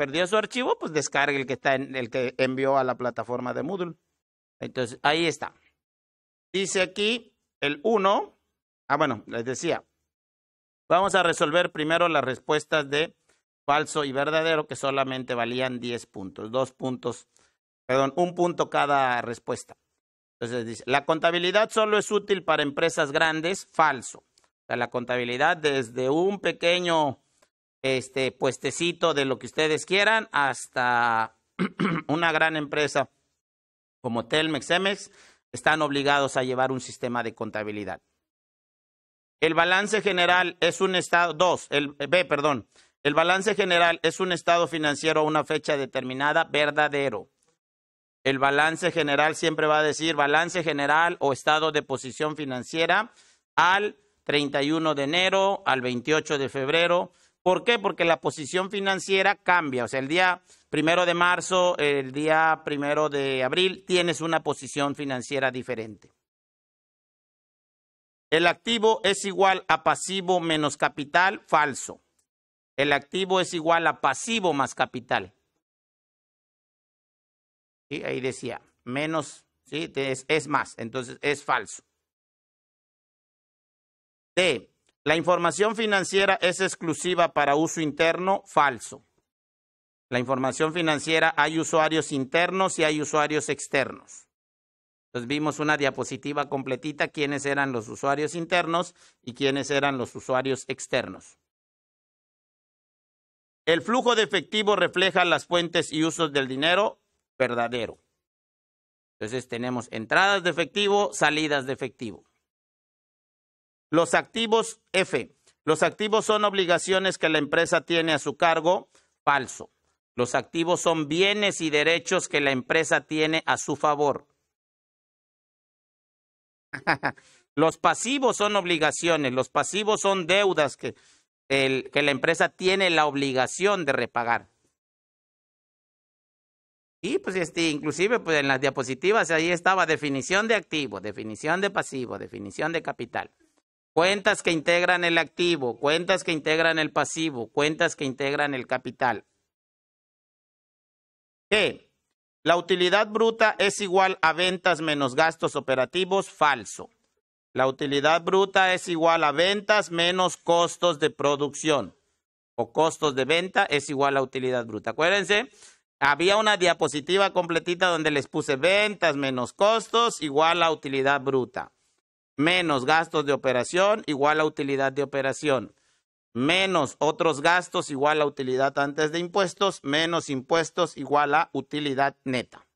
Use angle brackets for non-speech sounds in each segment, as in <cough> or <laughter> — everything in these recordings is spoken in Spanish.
perdió su archivo, pues descargue el que está en el que envió a la plataforma de Moodle. Entonces, ahí está. Dice aquí el 1. Ah, bueno, les decía. Vamos a resolver primero las respuestas de falso y verdadero, que solamente valían 10 puntos, dos puntos, perdón, un punto cada respuesta. Entonces dice, la contabilidad solo es útil para empresas grandes, falso. O sea, la contabilidad desde un pequeño este puestecito de lo que ustedes quieran hasta <clears throat> una gran empresa como Telmex, Emex, están obligados a llevar un sistema de contabilidad. El balance general es un estado, dos, el eh, B, perdón, el balance general es un estado financiero a una fecha determinada verdadero. El balance general siempre va a decir balance general o estado de posición financiera al 31 de enero, al 28 de febrero, ¿Por qué? Porque la posición financiera cambia. O sea, el día primero de marzo, el día primero de abril, tienes una posición financiera diferente. El activo es igual a pasivo menos capital, falso. El activo es igual a pasivo más capital. Y ahí decía, menos, ¿sí? es más, entonces es falso. D, la información financiera es exclusiva para uso interno, falso. La información financiera hay usuarios internos y hay usuarios externos. Entonces vimos una diapositiva completita quiénes eran los usuarios internos y quiénes eran los usuarios externos. El flujo de efectivo refleja las fuentes y usos del dinero verdadero. Entonces tenemos entradas de efectivo, salidas de efectivo. Los activos F. Los activos son obligaciones que la empresa tiene a su cargo. Falso. Los activos son bienes y derechos que la empresa tiene a su favor. <laughs> Los pasivos son obligaciones, los pasivos son deudas que, la empresa tiene la obligación de repagar. Y pues este, inclusive pues, en las diapositivas ahí estaba definición de activo, definición de pasivo, definición de capital. Cuentas que integran el activo, cuentas que integran el pasivo, cuentas que integran el capital. ¿Qué? La utilidad bruta es igual a ventas menos gastos operativos, falso. La utilidad bruta es igual a ventas menos costos de producción o costos de venta es igual a utilidad bruta. Acuérdense, había una diapositiva completita donde les puse ventas menos costos igual a utilidad bruta menos gastos de operación igual a utilidad de operación, menos otros gastos igual a utilidad antes de impuestos, menos impuestos igual a utilidad neta.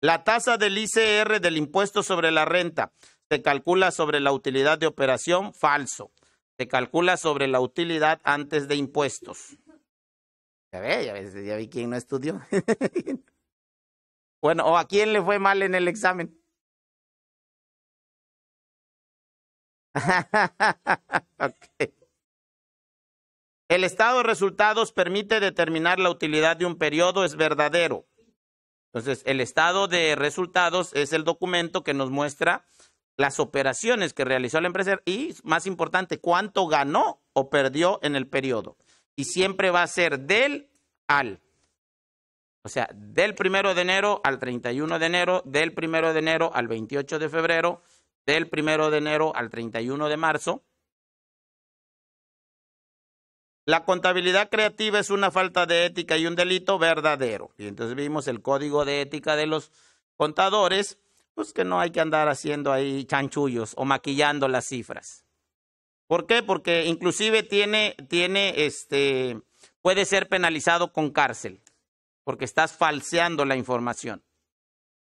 La tasa del ICR del impuesto sobre la renta se calcula sobre la utilidad de operación falso. Se calcula sobre la utilidad antes de impuestos. Ya ve, ya, ya vi quién no estudió. <laughs> bueno, o a quién le fue mal en el examen. <laughs> El estado de resultados permite determinar la utilidad de un periodo, es verdadero. Entonces, el estado de resultados es el documento que nos muestra las operaciones que realizó la empresa y, más importante, cuánto ganó o perdió en el periodo. Y siempre va a ser del al. O sea, del primero de enero al 31 de enero, del primero de enero al 28 de febrero, del primero de enero al 31 de marzo. La contabilidad creativa es una falta de ética y un delito verdadero. Y entonces vimos el código de ética de los contadores, pues que no hay que andar haciendo ahí chanchullos o maquillando las cifras. ¿Por qué? Porque inclusive tiene, tiene este, puede ser penalizado con cárcel, porque estás falseando la información.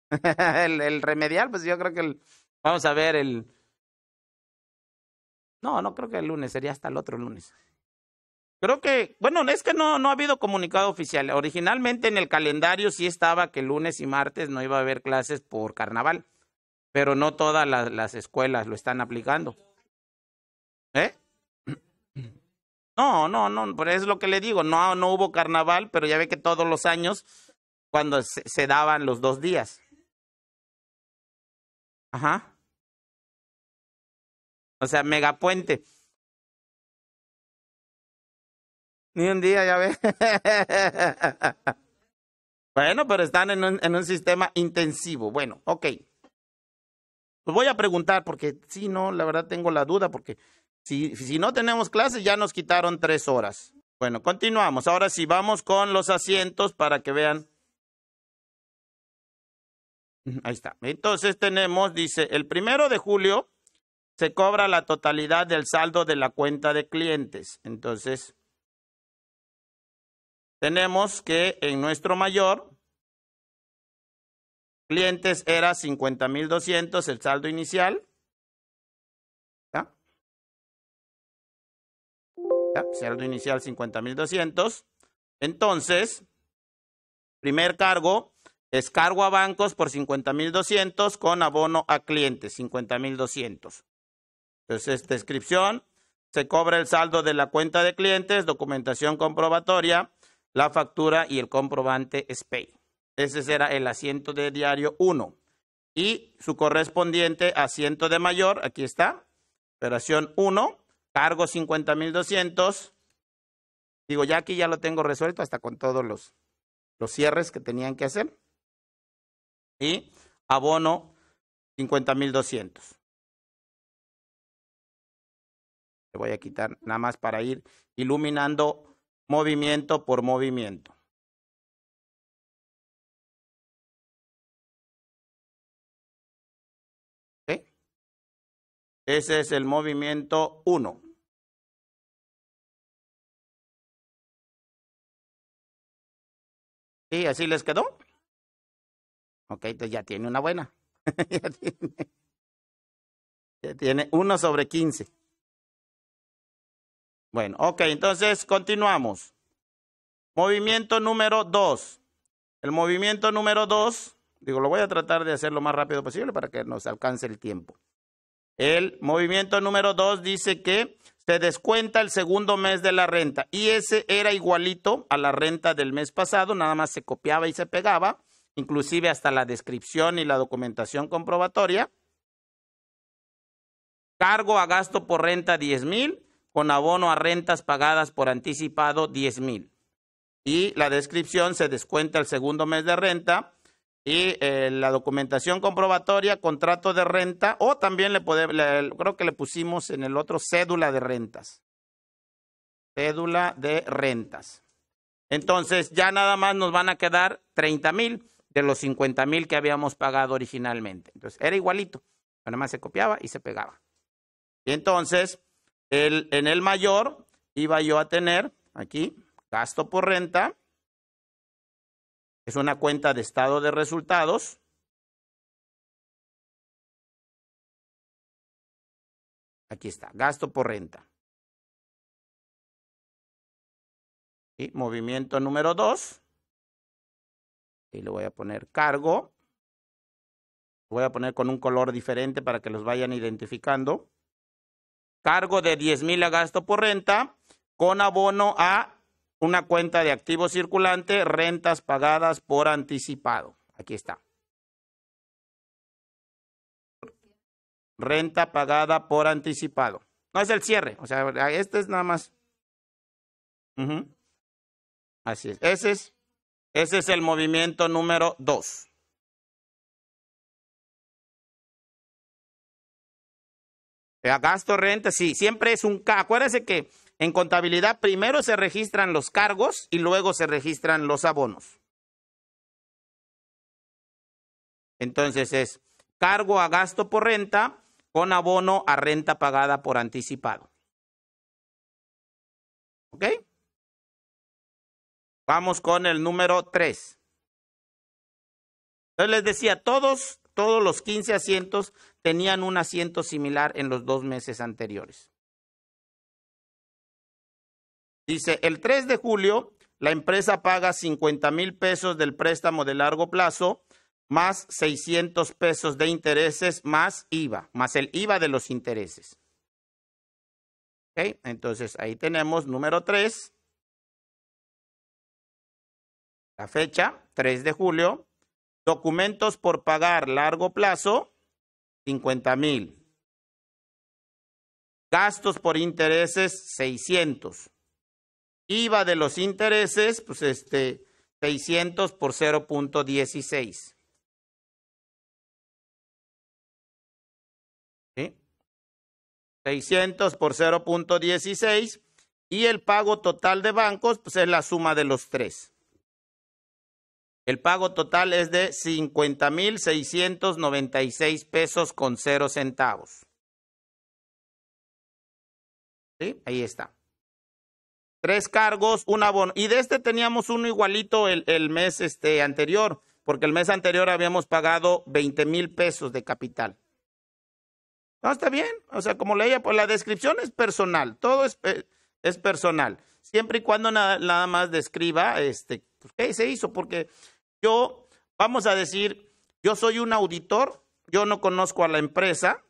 <laughs> el, el remediar, pues yo creo que el, Vamos a ver el... No, no creo que el lunes, sería hasta el otro lunes. Creo que, bueno, es que no, no ha habido comunicado oficial. Originalmente en el calendario sí estaba que lunes y martes no iba a haber clases por carnaval, pero no todas las, escuelas lo están aplicando. ¿Eh? No, no, no, pero es lo que le digo, no, no hubo carnaval, pero ya ve que todos los años cuando se daban los dos días. Ajá. O sea, megapuente. Ni un día, ya ve, <laughs> bueno, pero están en un, sistema intensivo. Bueno, ok. Pues voy a preguntar, porque si no, la verdad tengo la duda, porque si, si no tenemos clases, ya nos quitaron tres horas. Bueno, continuamos. Ahora sí, vamos con los asientos para que vean Ahí está. Entonces tenemos, dice, el primero de julio se cobra la totalidad del saldo de la cuenta de clientes. Entonces, tenemos que en nuestro mayor, clientes era 50.200 el saldo inicial. ¿Ya? ¿Ya? Saldo inicial 50.200. Entonces, primer cargo, Descargo a bancos por 50.200 con abono a clientes, 50.200. Entonces, descripción, se cobra el saldo de la cuenta de clientes, documentación comprobatoria, la factura y el comprobante SPAY. Ese será el asiento de diario 1. Y su correspondiente asiento de mayor, aquí está, operación 1, cargo 50.200. Digo, ya aquí ya lo tengo resuelto hasta con todos los cierres que tenían que hacer. Y Abono 50.200. Le voy a quitar nada más para ir iluminando movimiento por movimiento. Ese es el movimiento 1. Y ¿Así les quedó? Ok, entonces ya tiene una buena. <laughs> ya, tiene, ya tiene 1 sobre 15. Bueno, ok, entonces continuamos. Movimiento número 2. El movimiento número 2, digo, lo voy a tratar de hacer lo más rápido posible para que nos alcance el tiempo. El movimiento número 2 dice que se descuenta el segundo mes de la renta y ese era igualito a la renta del mes pasado, nada más se copiaba y se pegaba inclusive hasta la descripción y la documentación comprobatoria. Cargo a gasto por renta 10 mil, con abono a rentas pagadas por anticipado 10 mil. Y la descripción se descuenta el segundo mes de renta y eh, la documentación comprobatoria, contrato de renta o también le, creo que le pusimos en el otro cédula de rentas. Cédula de rentas. Entonces ya nada más nos van a quedar 30 mil de los 50 mil que habíamos pagado originalmente. Entonces, era igualito, nada más se copiaba y se pegaba. Y entonces, el, en el mayor iba yo a tener aquí gasto por renta, es una cuenta de estado de resultados. Aquí está, gasto por renta. Y movimiento número dos y le voy a poner cargo. Voy a poner con un color diferente para que los vayan identificando. Cargo de 10 mil a gasto por renta con abono a una cuenta de activo circulante, rentas pagadas por anticipado. Aquí está. Renta pagada por anticipado. No es el cierre, o sea, este es nada más. Así es. Ese es ese es el movimiento número dos. 2. Eh, gasto, renta, sí, siempre es un... Acuérdense que en contabilidad primero se registran los cargos y luego se registran los abonos. Entonces es cargo a gasto por renta con abono a renta pagada por anticipado. ¿Ok? Vamos con el número 3. Entonces les decía, todos, todos los 15 asientos tenían un asiento similar en los dos meses anteriores. Dice, el 3 de julio, la empresa paga 50 mil pesos del préstamo de largo plazo, más 600 pesos de intereses, más IVA, más el IVA de los intereses. Entonces ahí tenemos número 3 la fecha, 3 de julio. Documentos por pagar largo plazo, 50 mil. Gastos por intereses, 600. IVA de los intereses, pues este, 600 por 0.16. ¿Sí? 600 por 0.16 y el pago total de bancos, pues es la suma de los tres. El pago total es de 50.696 pesos con cero centavos. ¿Sí? Ahí está. Tres cargos, un abono. Y de este teníamos uno igualito el, mes este, anterior, porque el mes anterior habíamos pagado 20 mil pesos de capital. No, está bien. O sea, como leía, pues la descripción es personal. Todo es, eh, personal. Siempre y cuando nada, más describa este, pues, qué se hizo, porque yo, vamos a decir, yo soy un auditor, yo no conozco a la empresa,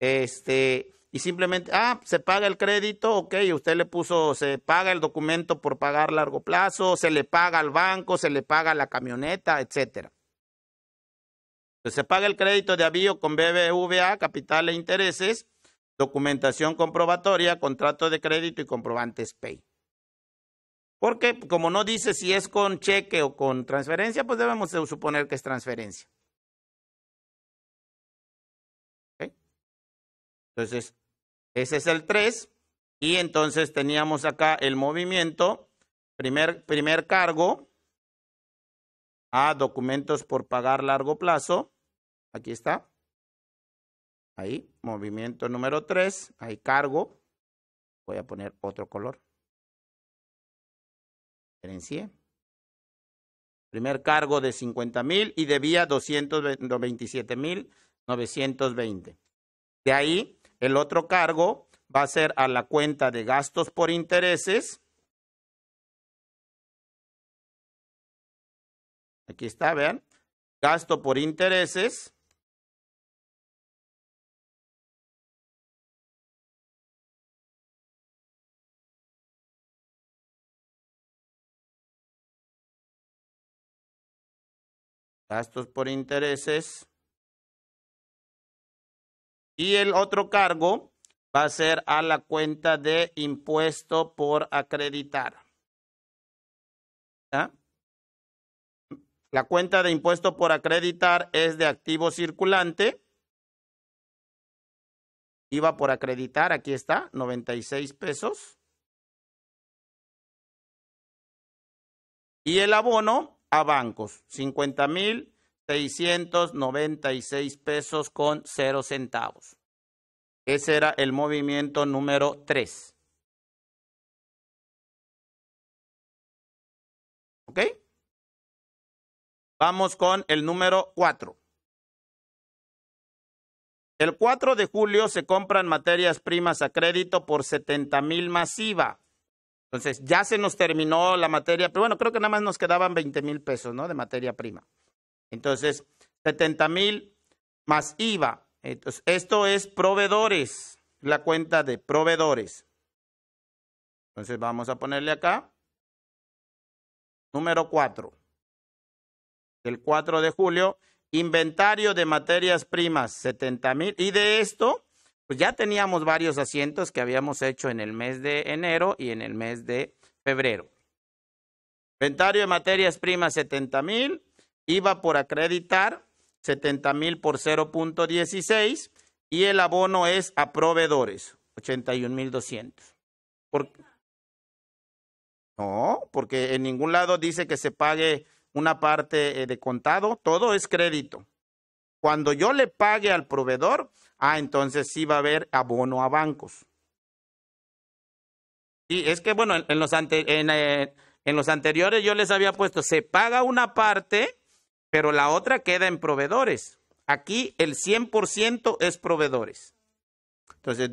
este, y simplemente, ah, se paga el crédito, ok, usted le puso, se paga el documento por pagar largo plazo, se le paga al banco, se le paga la camioneta, etcétera. Pues se paga el crédito de avío con BBVA, capital e intereses, documentación comprobatoria, contrato de crédito y comprobantes pay. E porque como no dice si es con cheque o con transferencia, pues debemos suponer que es transferencia. Entonces, ese es el 3. Y entonces teníamos acá el movimiento, primer, primer cargo a documentos por pagar largo plazo. Aquí está. Ahí, movimiento número 3. Ahí cargo. Voy a poner otro color. Primer cargo de 50 mil y debía 227 mil 920. De ahí, el otro cargo va a ser a la cuenta de gastos por intereses. Aquí está, vean. Gasto por intereses. gastos por intereses. Y el otro cargo va a ser a la cuenta de impuesto por acreditar. La cuenta de impuesto por acreditar es de activo circulante. Iba por acreditar, aquí está, 96 pesos. Y el abono a bancos, 50,696 pesos con 0 centavos. Ese era el movimiento número 3. ¿Ok? Vamos con el número 4. El 4 de julio se compran materias primas a crédito por 70 mil masiva. Entonces, ya se nos terminó la materia, pero bueno, creo que nada más nos quedaban 20 mil pesos, ¿no? De materia prima. Entonces, 70 mil más IVA. Entonces, esto es proveedores, la cuenta de proveedores. Entonces, vamos a ponerle acá. Número 4. El 4 de julio, inventario de materias primas, 70 mil. Y de esto, pues ya teníamos varios asientos que habíamos hecho en el mes de enero y en el mes de febrero. Ventario de materias primas 70 mil, IVA por acreditar 70 mil por 0.16 y el abono es a proveedores 81 mil 200. no, porque en ningún lado dice que se pague una parte eh, de contado, todo es crédito. Cuando yo le pague al proveedor, ah, entonces sí va a haber abono a bancos. Y es que, bueno, eh, en, los, anteriores yo les había puesto, se paga una parte, pero la otra queda en proveedores. Aquí el 100% es proveedores. Entonces,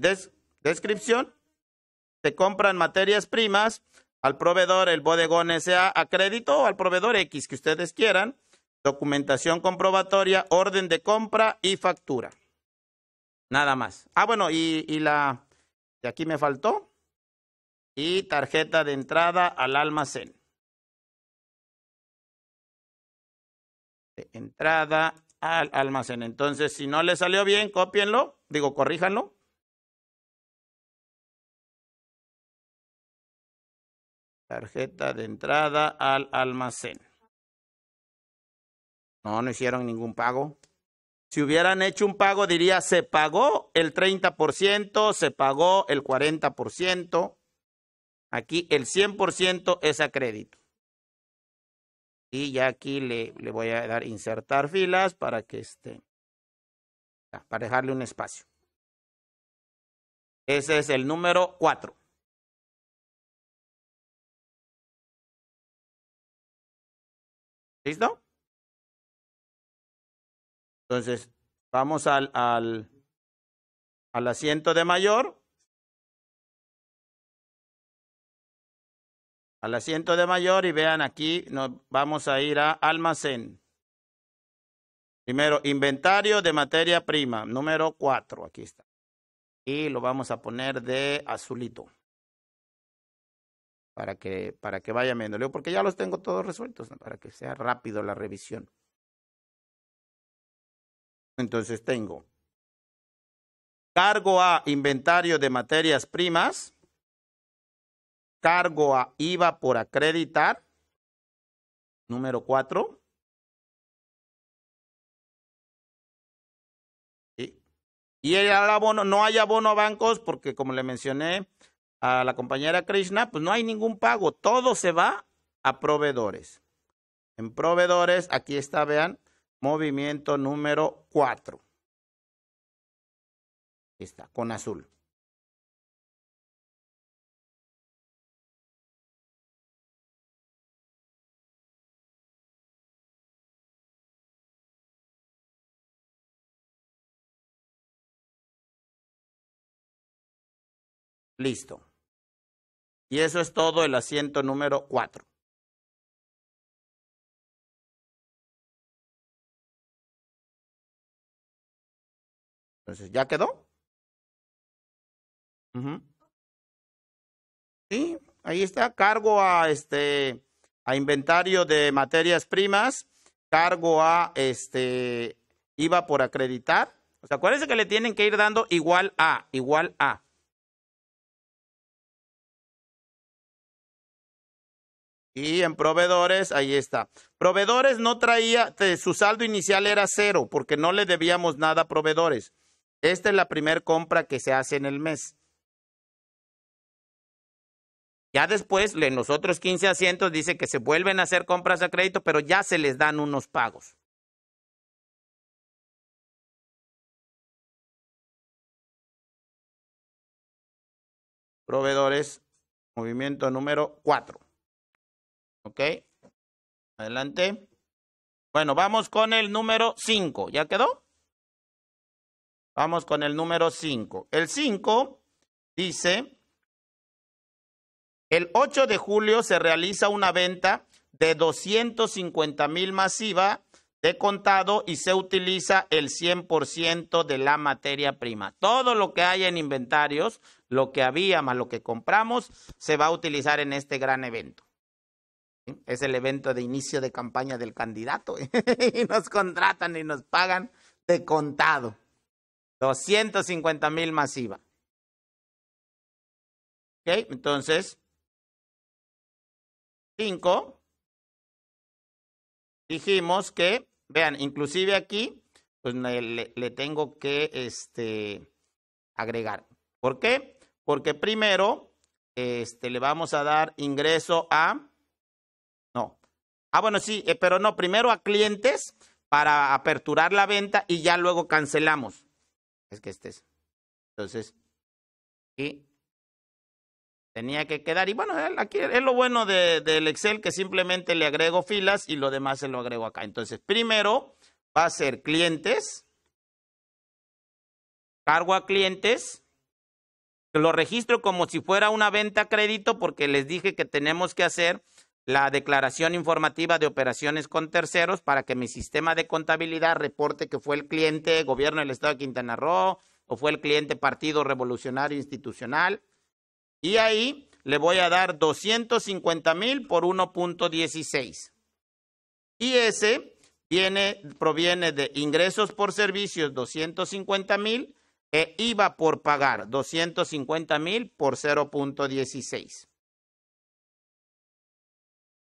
descripción, se compran materias primas al proveedor, el bodegón sea a crédito o al proveedor X que ustedes quieran, documentación comprobatoria, orden de compra y factura. Nada más. Ah, bueno, y, la de aquí me faltó. Y tarjeta de entrada al almacén. De entrada al almacén. Entonces, si no le salió bien, cópienlo, digo, corríjanlo. Tarjeta de entrada al almacén. No, no hicieron ningún pago. Si hubieran hecho un pago, diría, se pagó el 30%, se pagó el 40%. Aquí el 100% es a crédito. Y ya aquí le, voy a dar insertar filas para que esté, para dejarle un espacio. Ese es el número 4. ¿Listo? Entonces, vamos al, al, asiento de mayor. Al asiento de mayor y vean aquí, nos vamos a ir a almacén. Primero, inventario de materia prima, número 4, aquí está. Y lo vamos a poner de azulito. Para que, para que porque ya los tengo todos resueltos, para que sea rápido la revisión. Entonces tengo cargo a inventario de materias primas, cargo a IVA por acreditar, número 4. Y el abono, no hay abono a bancos porque como le mencioné a la compañera Krishna, pues no hay ningún pago, todo se va a proveedores. En proveedores, aquí está, vean, Movimiento número cuatro. Está con azul. Listo. Y eso es todo el asiento número cuatro. Entonces, ¿ya quedó? Sí, ahí está. Cargo a este a inventario de materias primas, cargo a este IVA por acreditar. O sea, acuérdense que le tienen que ir dando igual a, igual a. Y en proveedores, ahí está. Proveedores no traía, su saldo inicial era cero, porque no le debíamos nada a proveedores. Esta es la primera compra que se hace en el mes. Ya después, en los otros 15 asientos, dice que se vuelven a hacer compras a crédito, pero ya se les dan unos pagos. Proveedores, movimiento número 4. ¿Ok? Adelante. Bueno, vamos con el número 5. ¿Ya quedó? Vamos con el número 5. El 5 dice, el 8 de julio se realiza una venta de 250 mil masiva de contado y se utiliza el 100% de la materia prima. Todo lo que hay en inventarios, lo que había más lo que compramos, se va a utilizar en este gran evento. Es el evento de inicio de campaña del candidato <laughs> y nos contratan y nos pagan de contado. 250 mil masiva. ¿Ok? Entonces, 5. Dijimos que, vean, inclusive aquí, pues le, tengo que este, agregar. ¿Por qué? Porque primero este, le vamos a dar ingreso a... No. Ah, bueno, sí, eh, pero no, primero a clientes para aperturar la venta y ya luego cancelamos es que estés. Entonces, y tenía que quedar. Y bueno, aquí es lo bueno de, del Excel que simplemente le agrego filas y lo demás se lo agrego acá. Entonces, primero va a ser clientes, cargo a clientes, lo registro como si fuera una venta a crédito porque les dije que tenemos que hacer la declaración informativa de operaciones con terceros para que mi sistema de contabilidad reporte que fue el cliente gobierno del estado de Quintana Roo o fue el cliente Partido Revolucionario Institucional. Y ahí le voy a dar 250 mil por 1.16. Y ese proviene de ingresos por servicios 250 mil e IVA por pagar 250 mil por 0.16.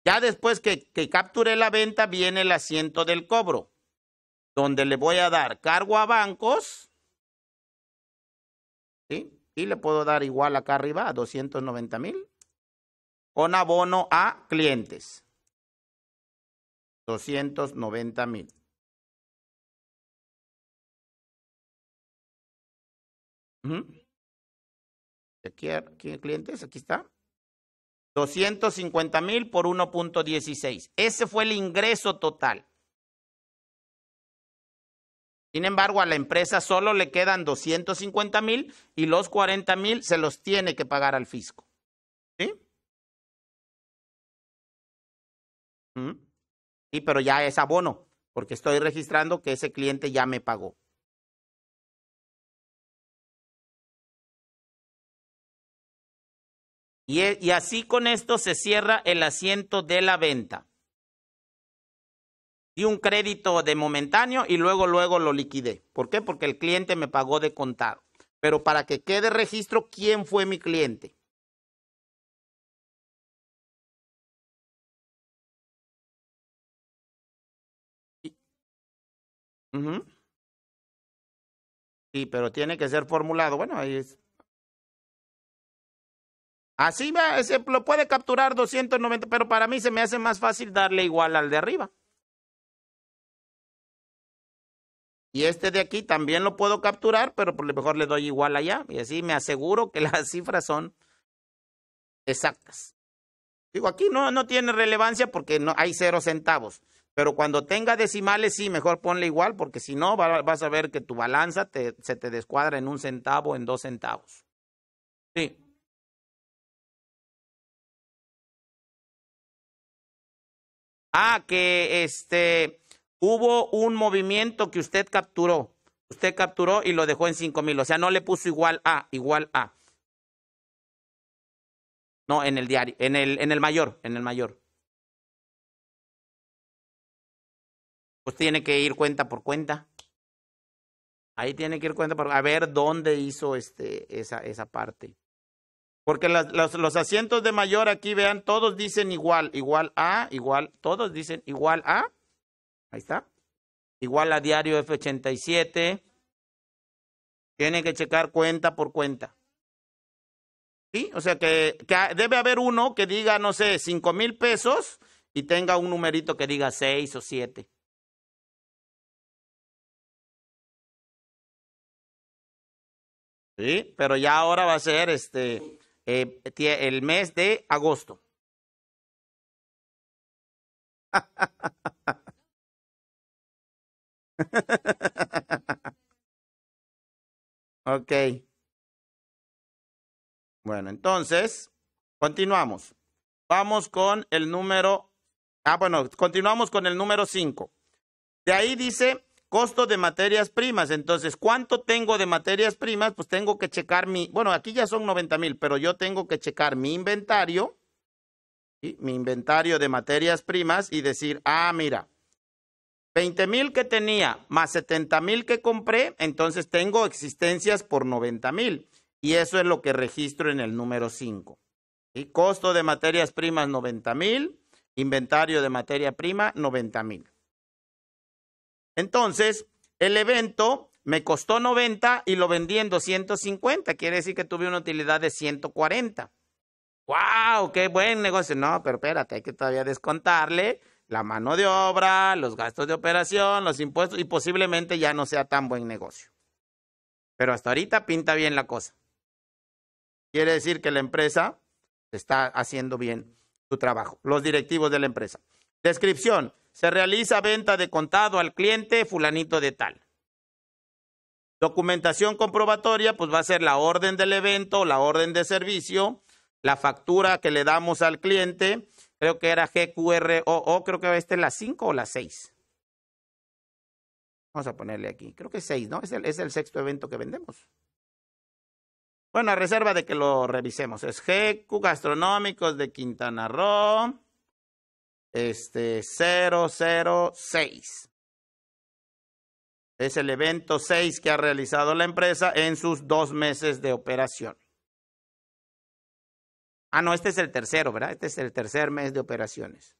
Ya después que, que capturé la venta, viene el asiento del cobro, donde le voy a dar cargo a bancos. Y le puedo dar igual acá arriba a 290 mil con abono a clientes. 290 mil. Aquí, aquí clientes, aquí está. 250 mil por 1.16. Ese fue el ingreso total. Sin embargo, a la empresa solo le quedan 250 mil y los 40 mil se los tiene que pagar al fisco. ¿Mm? ¿Sí? pero ya es abono, porque estoy registrando que ese cliente ya me pagó. E, y, así con esto se cierra el asiento de la venta. Y un crédito de momentáneo y luego, luego lo liquidé. ¿Por qué? Porque el cliente me pagó de contado. Pero para que quede registro, ¿quién fue mi cliente? Sí, pero tiene que ser formulado. Bueno, ahí es. Así lo puede capturar 290, pero para mí se me hace más fácil darle igual al de arriba. Y este de aquí también lo puedo capturar, pero por pues, lo mejor le doy igual allá. Y así me aseguro que <laughs> las cifras son exactas. Digo, aquí no, no tiene relevancia porque no hay cero centavos. Pero cuando tenga decimales, sí, mejor ponle igual, porque si no, vas a ver que tu balanza se te descuadra en un centavo, en dos centavos. Sí. Ah, que este hubo un movimiento que usted capturó. Usted capturó y lo dejó en cinco mil. O sea, no le puso igual a, igual a. No, en el diario, en el, en el mayor, en el mayor. Pues tiene que ir cuenta por cuenta. Ahí tiene que ir cuenta por a ver dónde hizo este, esa, esa parte. Porque los, los, asientos de mayor aquí, vean, todos dicen igual, igual a, igual, todos dicen igual a, ahí está, igual a diario F87. tiene que checar cuenta por cuenta. ¿Sí? O sea que, que debe haber uno que diga, no sé, cinco mil pesos y tenga un numerito que diga seis o siete. Sí, pero ya ahora va a ser este eh, el mes de agosto. <laughs> ok. Bueno, entonces, continuamos. Vamos con el número. Ah, bueno, continuamos con el número 5. De ahí dice costo de materias primas. Entonces, ¿cuánto tengo de materias primas? Pues tengo que checar mi, bueno, aquí ya son 90 mil, pero yo tengo que checar mi inventario, y mi inventario de materias primas y decir, ah, mira, 20 mil que tenía más 70 mil que compré, entonces tengo existencias por 90 mil. Y eso es lo que registro en el número 5. Y Costo de materias primas 90 mil, inventario de materia prima 90 mil. Entonces, el evento me costó 90 y lo vendí en 250. Quiere decir que tuve una utilidad de 140. ¡Wow! ¡Qué buen negocio! No, pero espérate, hay que todavía descontarle la mano de obra, los gastos de operación, los impuestos y posiblemente ya no sea tan buen negocio. Pero hasta ahorita pinta bien la cosa. Quiere decir que la empresa está haciendo bien su trabajo, los directivos de la empresa. Descripción se realiza venta de contado al cliente fulanito de tal. Documentación comprobatoria, pues va a ser la orden del evento, la orden de servicio, la factura que le damos al cliente. Creo que era GQROO, creo que esta es la 5 o la 6. Vamos a ponerle aquí, creo que es 6, ¿no? Es el, es el sexto evento que vendemos. Bueno, a reserva de que lo revisemos. Es GQ Gastronómicos de Quintana Roo este, 006. Es el evento 6 que ha realizado la empresa en sus dos meses de operación. Ah, no, este es el tercero, ¿verdad? Este es el tercer mes de operaciones.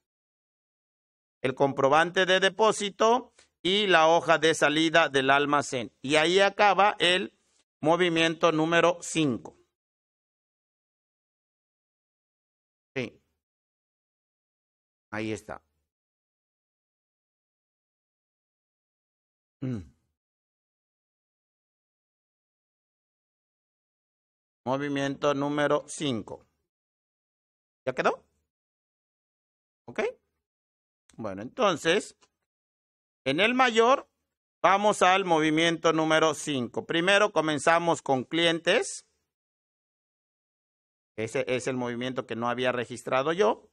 El comprobante de depósito y la hoja de salida del almacén. Y ahí acaba el movimiento número 5. Ahí está. Mm. Movimiento número 5. ¿Ya quedó? ¿Ok? Bueno, entonces, en el mayor, vamos al movimiento número 5. Primero comenzamos con clientes. Ese es el movimiento que no había registrado yo.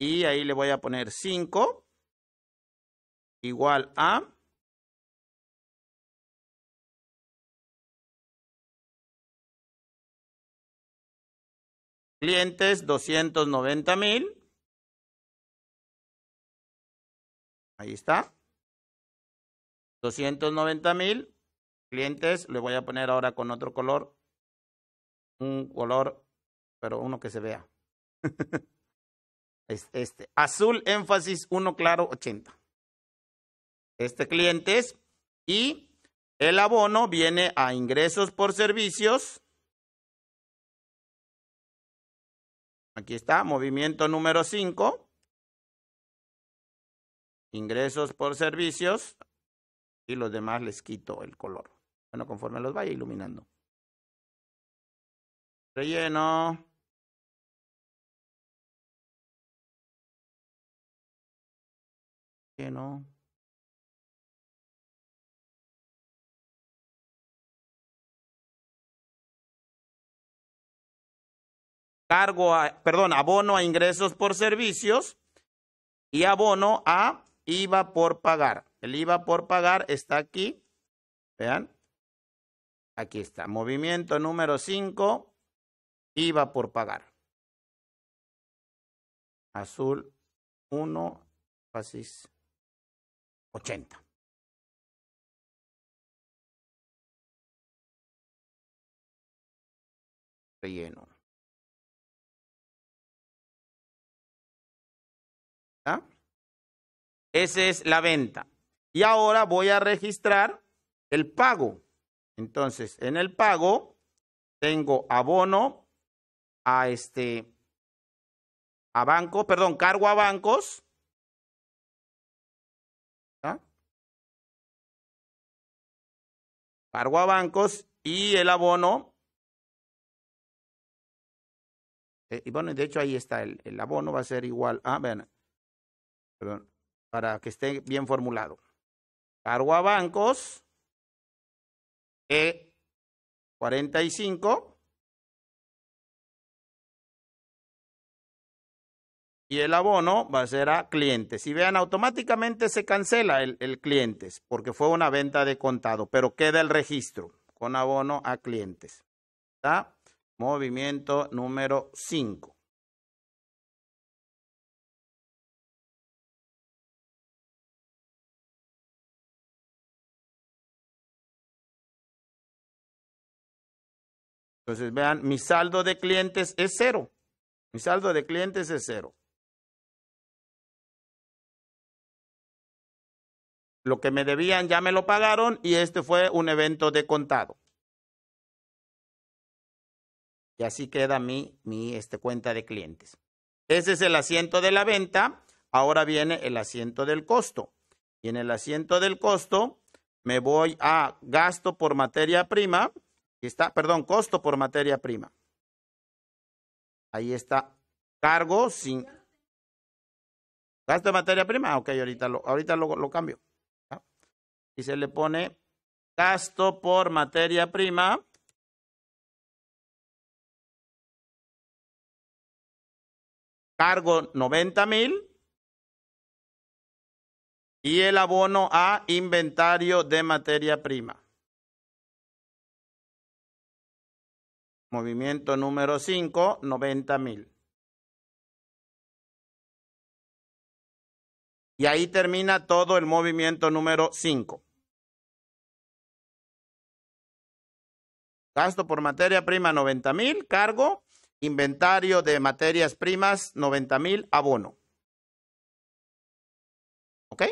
Y ahí le voy a poner 5 igual a clientes 290 mil. Ahí está. 290 mil clientes. Le voy a poner ahora con otro color. Un color, pero uno que se vea. <laughs> Este, azul, énfasis, uno claro, 80. Este cliente es. Y el abono viene a ingresos por servicios. Aquí está, movimiento número 5. Ingresos por servicios. Y los demás les quito el color. Bueno, conforme los vaya iluminando. Relleno. que no cargo a, perdón, abono a ingresos por servicios y abono a IVA por pagar. El IVA por pagar está aquí. Vean. Aquí está. Movimiento número 5, IVA por pagar. Azul 1, Así. 80. Relleno. Esa es la venta. Y ahora voy a registrar el pago. Entonces, en el pago tengo abono a este a banco, perdón, cargo a bancos ¿Ah? Cargo a bancos y el abono. Eh, y bueno, de hecho ahí está, el, el abono va a ser igual ah, vean, perdón, para que esté bien formulado. Cargo a bancos, E45 eh, y el abono va a ser a clientes. Y vean, automáticamente se cancela el, el clientes porque fue una venta de contado, pero queda el registro con abono a clientes. ¿Está? Movimiento número 5. Entonces vean, mi saldo de clientes es cero. Mi saldo de clientes es cero. Lo que me debían ya me lo pagaron y este fue un evento de contado. Y así queda mi, mi este, cuenta de clientes. Ese es el asiento de la venta. Ahora viene el asiento del costo. Y en el asiento del costo me voy a gasto por materia prima. está, perdón, costo por materia prima. Ahí está. Cargo sin. Gasto de materia prima. Ok, ahorita lo, ahorita lo, lo cambio y se le pone gasto por materia prima. Cargo 90 mil. Y el abono a inventario de materia prima. Movimiento número 5, 90 mil. Y ahí termina todo el movimiento número 5. Gasto por materia prima 90 mil, cargo, inventario de materias primas 90 mil, abono. ¿Ok?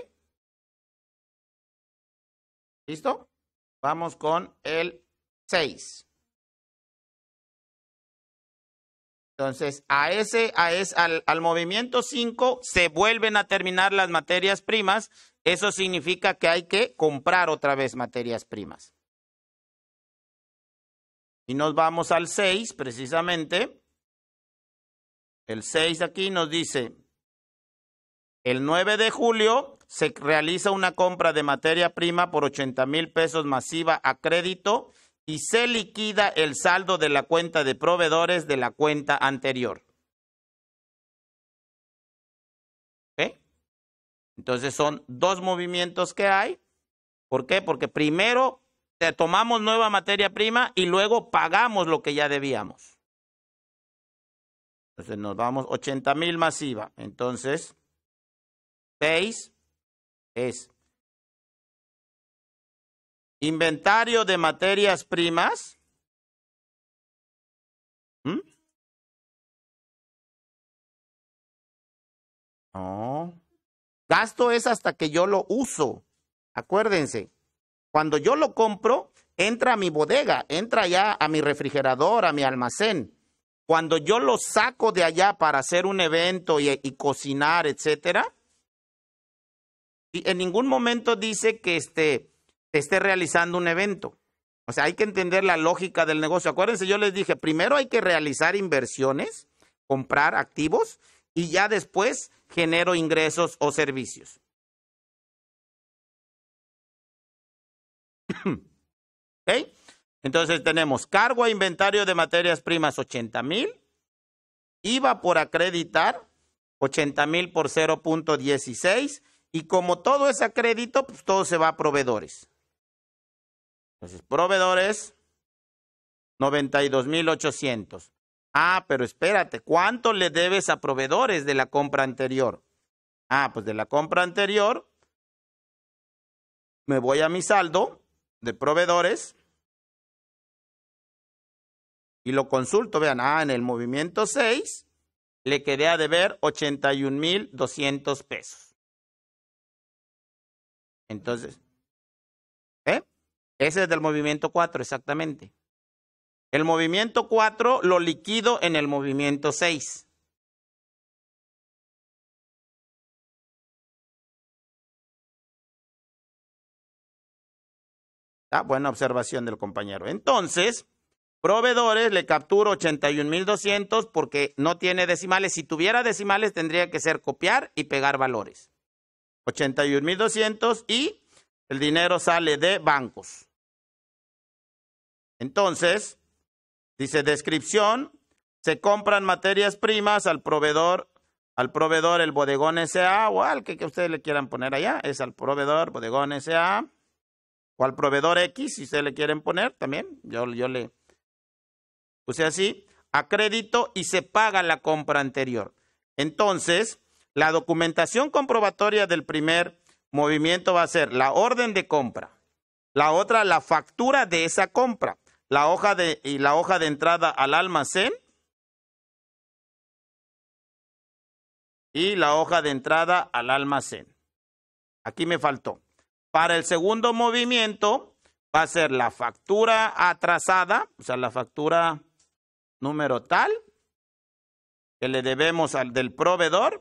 ¿Listo? Vamos con el 6. Entonces, a ese, a al movimiento 5 se vuelven a terminar las materias primas. Eso significa que hay que comprar otra vez materias primas. Y nos vamos al 6 precisamente. El 6 aquí nos dice, el 9 de julio se realiza una compra de materia prima por 80 mil pesos masiva a crédito y se liquida el saldo de la cuenta de proveedores de la cuenta anterior. Entonces son dos movimientos que hay. ¿Por qué? Porque primero tomamos nueva materia prima y luego pagamos lo que ya debíamos. Entonces nos vamos 80 mil masiva. Entonces, 6 es inventario de materias primas. ¿Mm? No. Gasto es hasta que yo lo uso. Acuérdense. Cuando yo lo compro, entra a mi bodega, entra ya a mi refrigerador, a mi almacén. Cuando yo lo saco de allá para hacer un evento y, cocinar, etcétera, y en ningún momento dice que esté, esté realizando un evento. O sea, hay que entender la lógica del negocio. Acuérdense, yo les dije, primero hay que realizar inversiones, comprar activos y ya después genero ingresos o servicios. <clears throat> ¿Ok? Entonces tenemos cargo a inventario de materias primas 80 mil, IVA por acreditar 80 mil por 0.16 y como todo es a crédito, pues todo se va a proveedores. Entonces, proveedores 92.800. Ah, pero espérate, ¿cuánto le debes a proveedores de la compra anterior? Ah, pues de la compra anterior me voy a mi saldo de proveedores y lo consulto, vean, ah, en el movimiento 6 le quedé a deber 81,200 pesos. Entonces, ¿eh? Ese es del movimiento 4, exactamente. El movimiento 4 lo liquido en el movimiento 6. Ah, buena observación del compañero. Entonces, proveedores le capturo 81.200 porque no tiene decimales. Si tuviera decimales tendría que ser copiar y pegar valores. 81.200 y el dinero sale de bancos. Entonces, dice descripción, se compran materias primas al proveedor, al proveedor el bodegón SA o al que, que ustedes le quieran poner allá, es al proveedor bodegón SA o al proveedor X, si se le quieren poner también. Yo, yo le puse así, a crédito y se paga la compra anterior. Entonces, la documentación comprobatoria del primer movimiento va a ser la orden de compra, la otra, la factura de esa compra, la hoja de, y la hoja de entrada al almacén y la hoja de entrada al almacén. Aquí me faltó. Para el segundo movimiento va a ser la factura atrasada, o sea, la factura número tal que le debemos al del proveedor,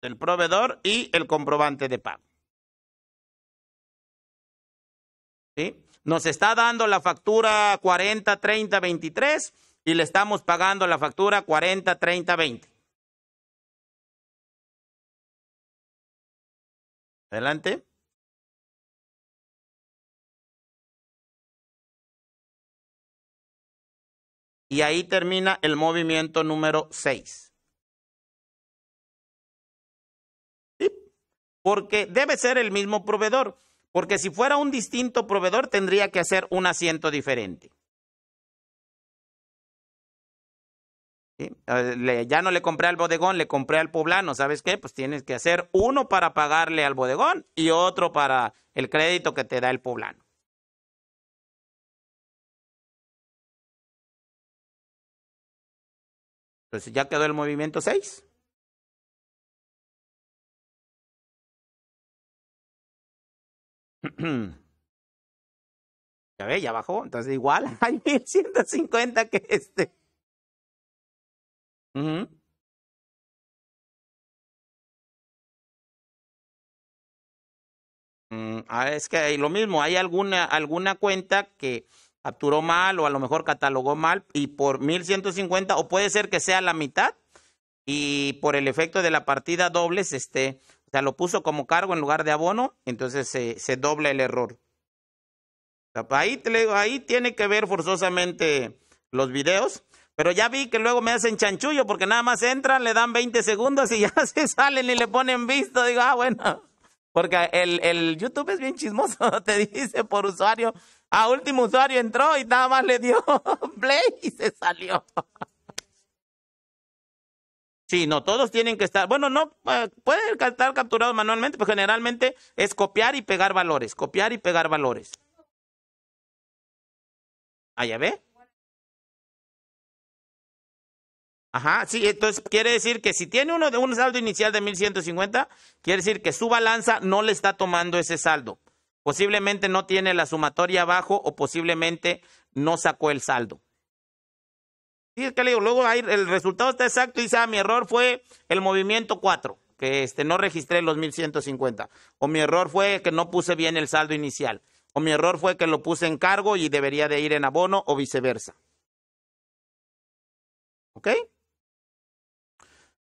del proveedor y el comprobante de pago. ¿Sí? Nos está dando la factura 40, 30, 23 y le estamos pagando la factura 40, 30, 20. Adelante Y ahí termina el movimiento número 6. Porque debe ser el mismo proveedor. Porque si fuera un distinto proveedor, tendría que hacer un asiento diferente. Eh, ya no le compré al bodegón, le compré al poblano. ¿Sabes qué? Pues tienes que hacer uno para pagarle al bodegón y otro para el crédito que te da el poblano. Entonces ya quedó el movimiento 6. <clears throat> Ya ve, ya bajó. Entonces igual <laughs> hay 1150 que este. Mm, ah, es que lo mismo, hay alguna, alguna cuenta que capturó mal o a lo mejor catalogó mal y por 1150 o puede ser que sea la mitad y por el efecto de la partida dobles, este, lo puso como cargo en lugar de abono, entonces se, dobla el error. Ahí, ahí tiene que ver forzosamente los videos. Pero ya vi que luego me hacen chanchullo porque nada más entran, le dan 20 segundos y <laughs> ya se salen y le ponen visto. Digo, ah, bueno. Porque el, el YouTube es bien chismoso, <laughs> te dice por usuario. A último usuario entró y nada más le dio <laughs> play y se salió. Sí, no, todos tienen que estar. Bueno, no, eh, puede estar capturado manualmente, pero generalmente es copiar y pegar valores, copiar y pegar valores. Ah, ya ve. Ajá, sí, entonces quiere decir que si tiene uno de un saldo inicial de 1150, quiere decir que su balanza no le está tomando ese saldo. Posiblemente no tiene la sumatoria abajo o posiblemente no sacó el saldo. Sí, es que le digo, luego ahí el resultado está exacto y dice, ah, mi error fue el movimiento 4, que este, no registré los 1150. O mi error fue que no puse bien el saldo inicial. O mi error fue que lo puse en cargo y debería de ir en abono o viceversa. ¿Ok?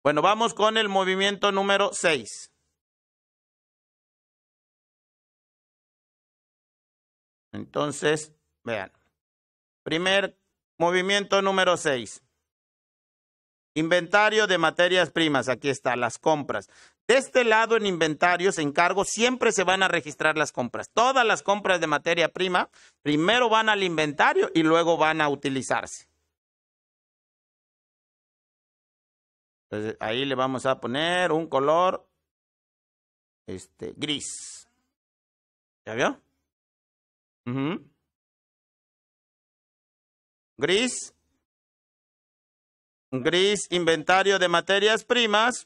Bueno, vamos con el movimiento número 6. Entonces, vean. Primer movimiento número 6. Inventario de materias primas. Aquí está, las compras. De este lado en inventarios, en cargo siempre se van a registrar las compras. Todas las compras de materia prima primero van al inventario y luego van a utilizarse. Entonces ahí le vamos a poner un color este, gris. ¿Ya vio? Gris. Gris, inventario de materias primas.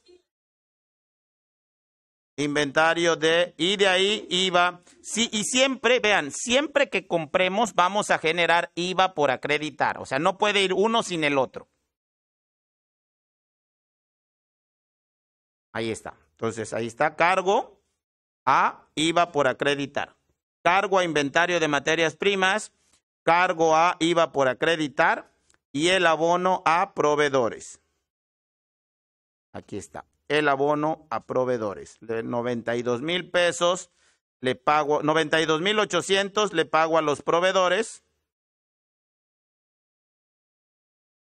Inventario de... Y de ahí IVA. Sí, y siempre, vean, siempre que compremos vamos a generar IVA por acreditar. O sea, no puede ir uno sin el otro. Ahí está. Entonces, ahí está cargo a IVA por acreditar. Cargo a inventario de materias primas, cargo a IVA por acreditar y el abono a proveedores. Aquí está. El abono a proveedores. De 92 mil pesos le pago, 92 mil 800 le pago a los proveedores.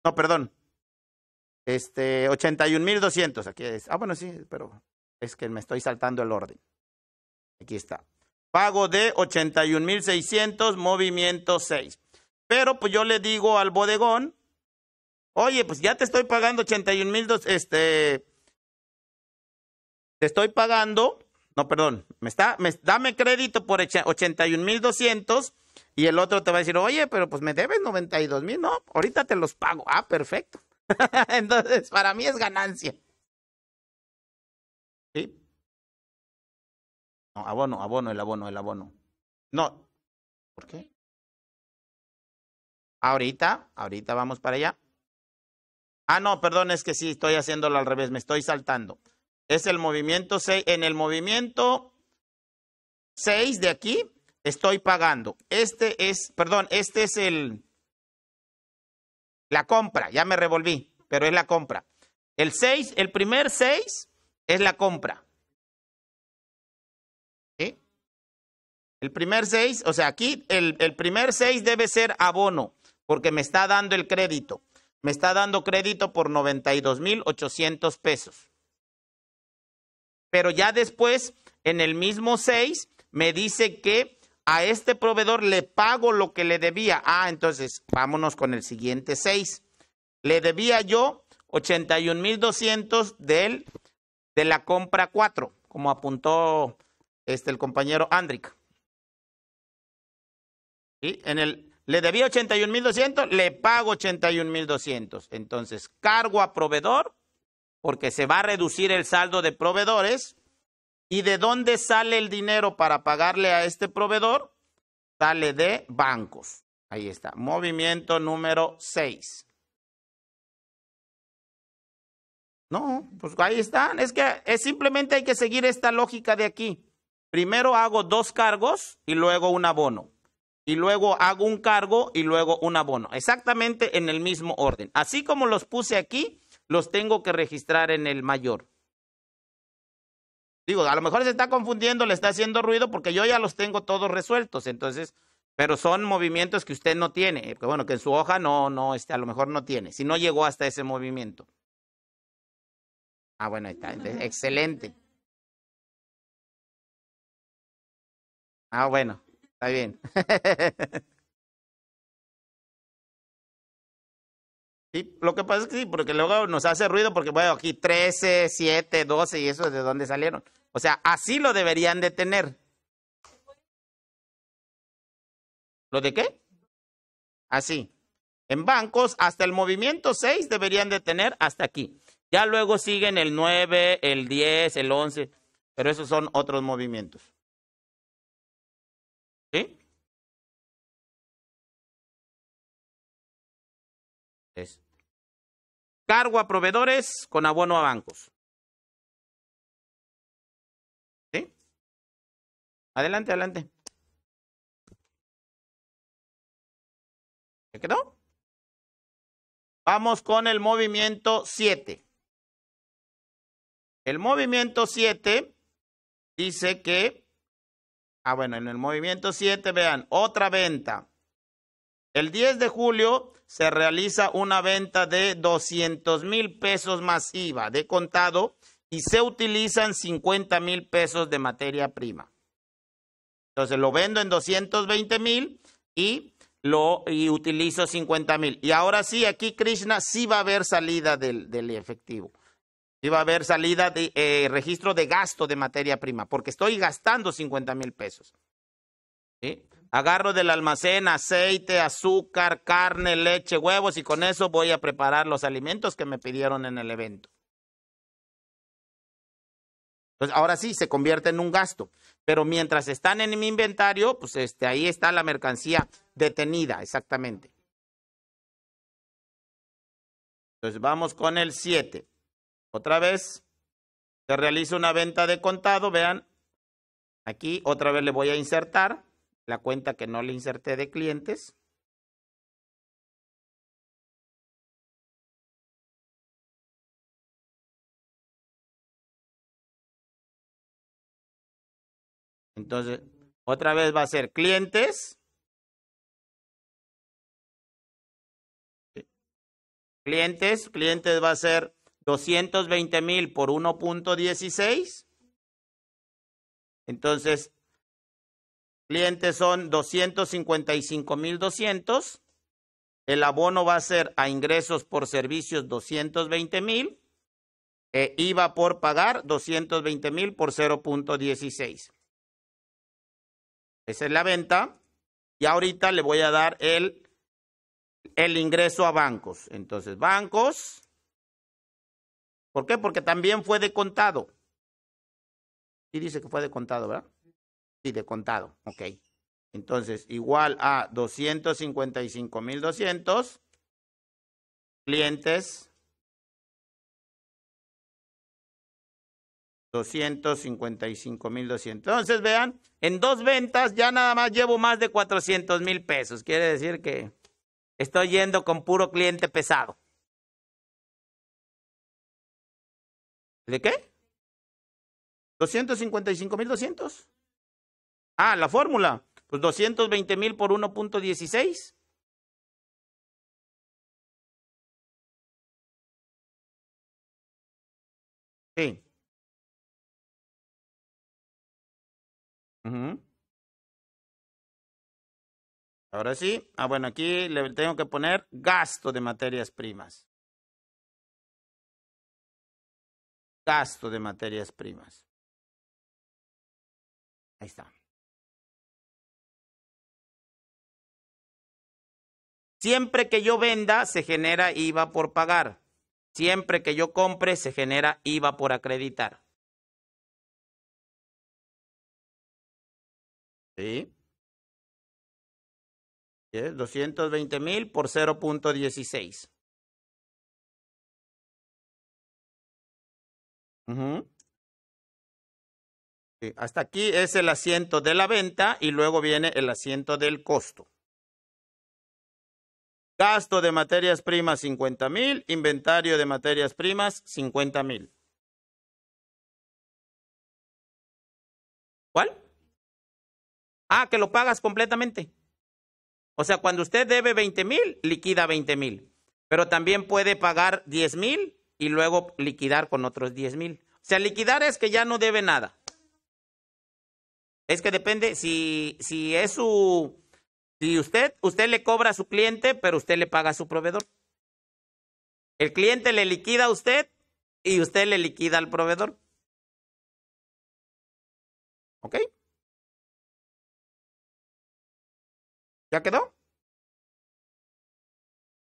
No, perdón, este, 81.200, aquí es. Ah, bueno, sí, pero es que me estoy saltando el orden. Aquí está. Pago de 81.600, movimiento 6. Pero pues yo le digo al bodegón, oye, pues ya te estoy pagando dos, este, te estoy pagando, no, perdón, me está, dame crédito por 81.200 y el otro te va a decir, oye, pero pues me debes mil. no, ahorita te los pago. Ah, perfecto. <laughs> Entonces, para mí es ganancia. ¿Sí? No, abono, abono, el abono, el abono. No. ¿Por qué? Ahorita, ahorita vamos para allá. Ah, no, perdón, es que sí, estoy haciéndolo al revés, me estoy saltando. Es el movimiento 6, en el movimiento 6 de aquí estoy pagando. Este es, perdón, este es el, la compra, ya me revolví, pero es la compra. El 6, el primer 6 es la compra. ¿Sí? El primer 6, o sea, aquí el, el primer 6 debe ser abono, porque me está dando el crédito. Me está dando crédito por 92,800 pesos. Pero ya después, en el mismo 6, me dice que a este proveedor le pago lo que le debía. Ah, entonces vámonos con el siguiente 6. Le debía yo 81.200 del de la compra 4, como apuntó este el compañero Andrick. ¿Sí? En el le debía 81.200, le pago 81.200. Entonces, cargo a proveedor porque se va a reducir el saldo de proveedores ¿Y de dónde sale el dinero para pagarle a este proveedor? Sale de bancos. Ahí está. Movimiento número seis. No, pues ahí están. Es que es simplemente hay que seguir esta lógica de aquí. Primero hago dos cargos y luego un abono. Y luego hago un cargo y luego un abono. Exactamente en el mismo orden. Así como los puse aquí, los tengo que registrar en el mayor. Digo, a lo mejor se está confundiendo, le está haciendo ruido porque yo ya los tengo todos resueltos, entonces, pero son movimientos que usted no tiene, que bueno, que en su hoja no, no, este, a lo mejor no tiene, si no llegó hasta ese movimiento. Ah, bueno, ahí está, excelente. Ah, bueno, está bien. <laughs> Sí, lo que pasa es que sí, porque luego nos hace ruido porque, bueno, aquí 13, 7, 12 y eso es de dónde salieron. O sea, así lo deberían de tener. ¿Lo de qué? Así. En bancos, hasta el movimiento 6 deberían de tener hasta aquí. Ya luego siguen el 9, el 10, el 11, pero esos son otros movimientos. ¿Sí? Es. Cargo a proveedores con abono a bancos. Adelante, adelante. ¿Se quedó? Vamos con el movimiento 7. El movimiento 7 dice que... Ah, bueno, en el movimiento 7, vean, otra venta. El 10 de julio se realiza una venta de 200 mil pesos masiva de contado y se utilizan 50 mil pesos de materia prima. Entonces lo vendo en 220 mil y lo utilizo 50 mil. Y ahora sí, aquí Krishna sí va a haber salida del, efectivo. Sí va a haber salida de eh, registro de gasto de materia prima, porque estoy gastando 50 mil pesos. Agarro del almacén aceite, azúcar, carne, leche, huevos y con eso voy a preparar los alimentos que me pidieron en el evento. Entonces, ahora sí, se convierte en un gasto pero mientras están en mi inventario, pues este, ahí está la mercancía detenida, exactamente. Entonces vamos con el 7. Otra vez, se realiza una venta de contado, vean, aquí otra vez le voy a insertar la cuenta que no le inserté de clientes. Entonces, otra vez va a ser clientes. Clientes, clientes va a ser 220 mil por 1.16. Entonces, clientes son 255 mil 200. El abono va a ser a ingresos por servicios 220 mil. E IVA por pagar 220 mil por 0.16. Esa es la venta. Y ahorita le voy a dar el, el ingreso a bancos. Entonces, bancos. ¿Por qué? Porque también fue de contado. y dice que fue de contado, ¿verdad? Sí, de contado. Ok. Entonces, igual a 255.200 clientes 255.200. Entonces, vean, en dos ventas ya nada más llevo más de cuatrocientos mil pesos. Quiere decir que estoy yendo con puro cliente pesado. ¿De qué? 255.200. Ah, la fórmula. Pues veinte mil por 1.16. Sí. Ahora sí. Ah, bueno, aquí le tengo que poner gasto de materias primas. Gasto de materias primas. Ahí está. Siempre que yo venda, se genera IVA por pagar. Siempre que yo compre, se genera IVA por acreditar. 220 mil por 0.16. hasta aquí es el asiento de la venta y luego viene el asiento del costo. Gasto de materias primas 50 mil, inventario de materias primas 50 mil. ¿Cuál? Ah, que lo pagas completamente. O sea, cuando usted debe 20 mil, liquida 20 mil. Pero también puede pagar 10 mil y luego liquidar con otros 10 mil. O sea, liquidar es que ya no debe nada. Es que depende si, si es su... Si usted, usted le cobra a su cliente, pero usted le paga a su proveedor. El cliente le liquida a usted y usted le liquida al proveedor. ¿Ok? ¿Ya quedó?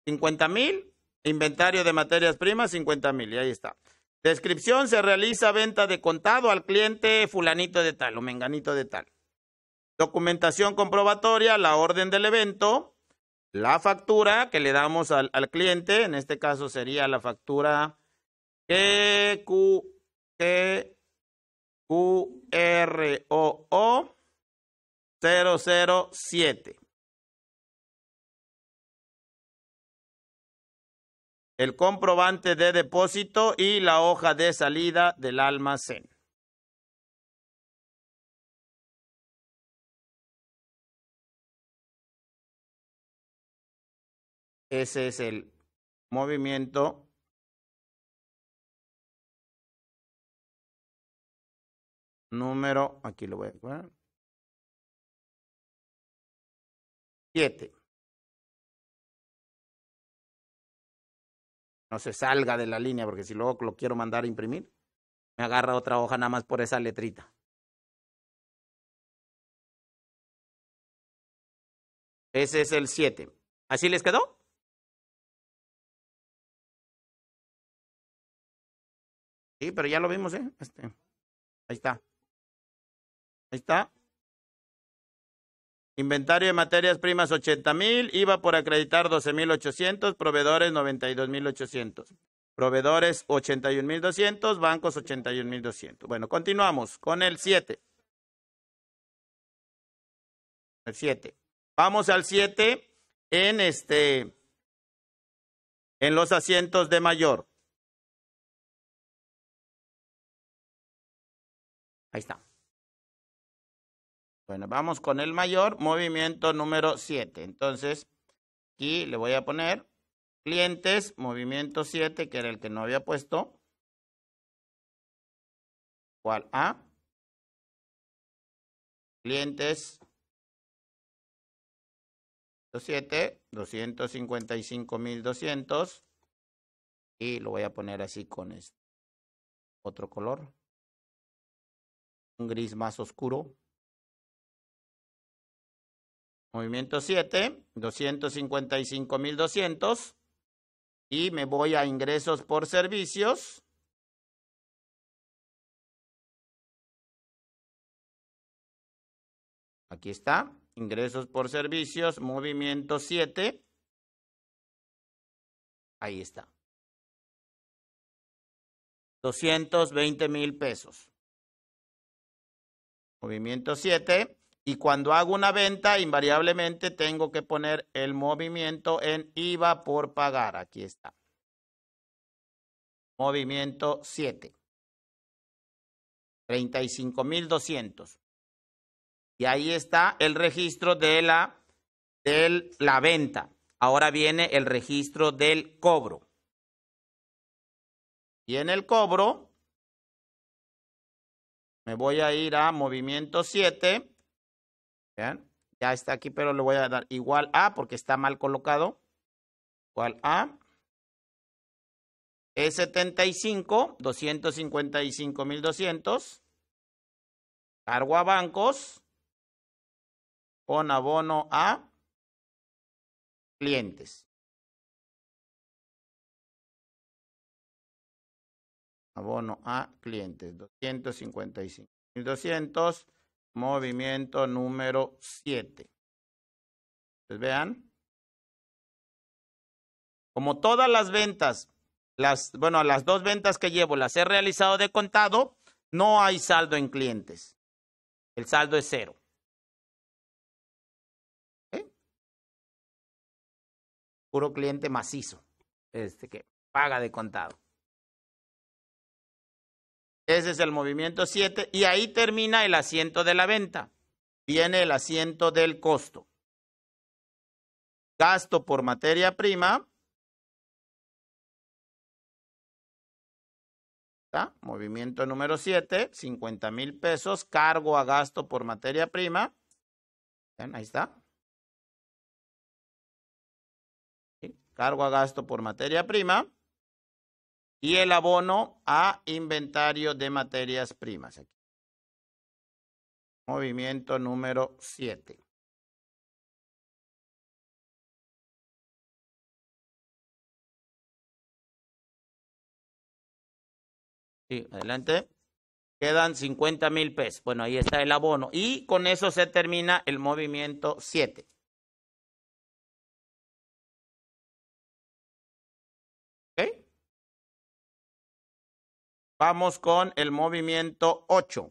50 mil. Inventario de materias primas, 50 mil. Y ahí está. Descripción, se realiza venta de contado al cliente fulanito de tal o menganito de tal. Documentación comprobatoria, la orden del evento, la factura que le damos al, cliente, en este caso sería la factura cero 007. el comprobante de depósito y la hoja de salida del almacén. Ese es el movimiento número, aquí lo voy a ver. Siete. no se salga de la línea, porque si luego lo quiero mandar a imprimir, me agarra otra hoja nada más por esa letrita. Ese es el 7. ¿Así les quedó? Sí, pero ya lo vimos, ¿eh? Este. Ahí está. Ahí está. Inventario de materias primas 80 mil, IVA por acreditar 12 mil 800, proveedores 92 mil 800, proveedores 81 mil 200, bancos 81 mil 200. Bueno, continuamos con el 7. El 7. Vamos al 7 en este en los asientos de mayor. Ahí está. Bueno, vamos con el mayor, movimiento número 7. Entonces, aquí le voy a poner clientes, movimiento 7, que era el que no había puesto. Igual a clientes 7, 255.200. Y lo voy a poner así con este otro color. Un gris más oscuro. Movimiento 7, 255.200. Y me voy a ingresos por servicios. Aquí está, ingresos por servicios, movimiento 7. Ahí está. 220 mil pesos. Movimiento 7, y cuando hago una venta, invariablemente tengo que poner el movimiento en IVA por pagar. Aquí está. Movimiento 7. 35,200. Y ahí está el registro de la, la venta. Ahora viene el registro del cobro. Y en el cobro, me voy a ir a movimiento 7 ya está aquí, pero le voy a dar igual a porque está mal colocado. Igual a es 75, 255,200. Cargo a bancos con abono a clientes. Abono a clientes, 255,200 movimiento número 7. vean. Como todas las ventas, las, bueno, las dos ventas que llevo las he realizado de contado, no hay saldo en clientes. El saldo es cero. ¿Eh? Puro cliente macizo, este que paga de contado. Ese es el movimiento 7 y ahí termina el asiento de la venta. Viene el asiento del costo. Gasto por materia prima. Movimiento número 7, 50 mil pesos, cargo a gasto por materia prima. Ahí está. Cargo a gasto por materia prima y el abono a inventario de materias primas. Aquí. Movimiento número siete. Sí, adelante. Quedan cincuenta mil pesos. Bueno, ahí está el abono. Y con eso se termina el movimiento siete. Vamos con el movimiento 8.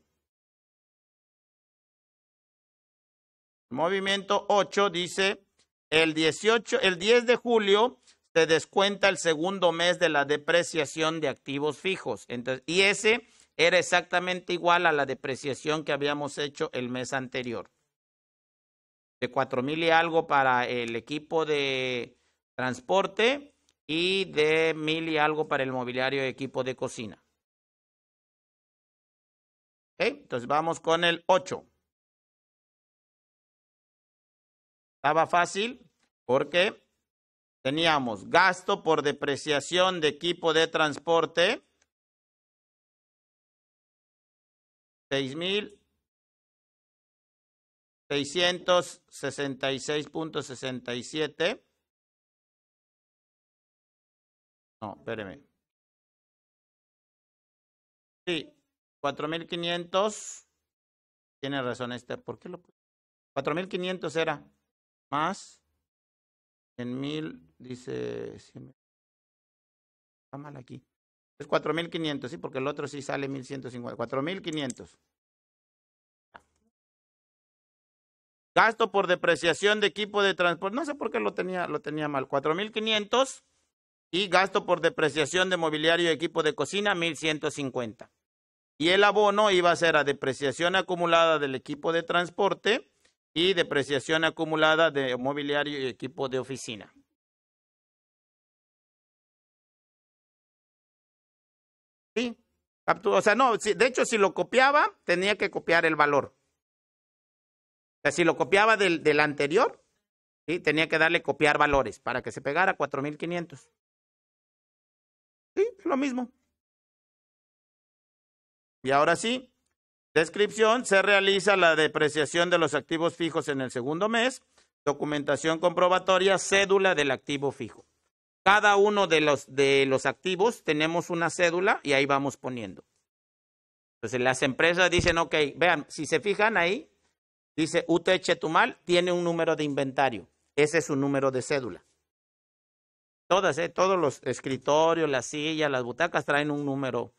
Movimiento 8 dice, el 18, 10 de julio se descuenta el segundo mes de la depreciación de activos fijos. y ese era exactamente igual a la depreciación que habíamos hecho el mes anterior. De 4 mil y algo para el equipo de transporte y de mil y algo para el mobiliario y equipo de cocina. ¿Okay? Entonces vamos con el 8. Estaba fácil porque teníamos gasto por depreciación de equipo de transporte. 6.666.67. No, espéreme. Sí, 4500. Tiene razón este. ¿Por qué lo 4500 era más en mil dice está mal aquí. Es 4500, sí, porque el otro sí sale 1150. 4500. Gasto por depreciación de equipo de transporte. No sé por qué lo tenía, lo tenía mal. 4500 y gasto por depreciación de mobiliario y equipo de cocina 1150 y el abono iba a ser a depreciación acumulada del equipo de transporte y depreciación acumulada de mobiliario y equipo de oficina. Sí, o sea, no, de hecho, si lo copiaba, tenía que copiar el valor. O sea, si lo copiaba del, del anterior, tenía que darle copiar valores para que se pegara 4500. Sí, lo mismo. Y ahora sí, descripción, se realiza la depreciación de los activos fijos en el segundo mes, documentación comprobatoria, cédula del activo fijo. Cada uno de los, activos tenemos una cédula y ahí vamos poniendo. Entonces las empresas dicen, ok, vean, si se fijan ahí, dice UT Chetumal tiene un número de inventario. Ese es su número de cédula. Todas, ¿eh? todos los escritorios, las sillas, las butacas traen un número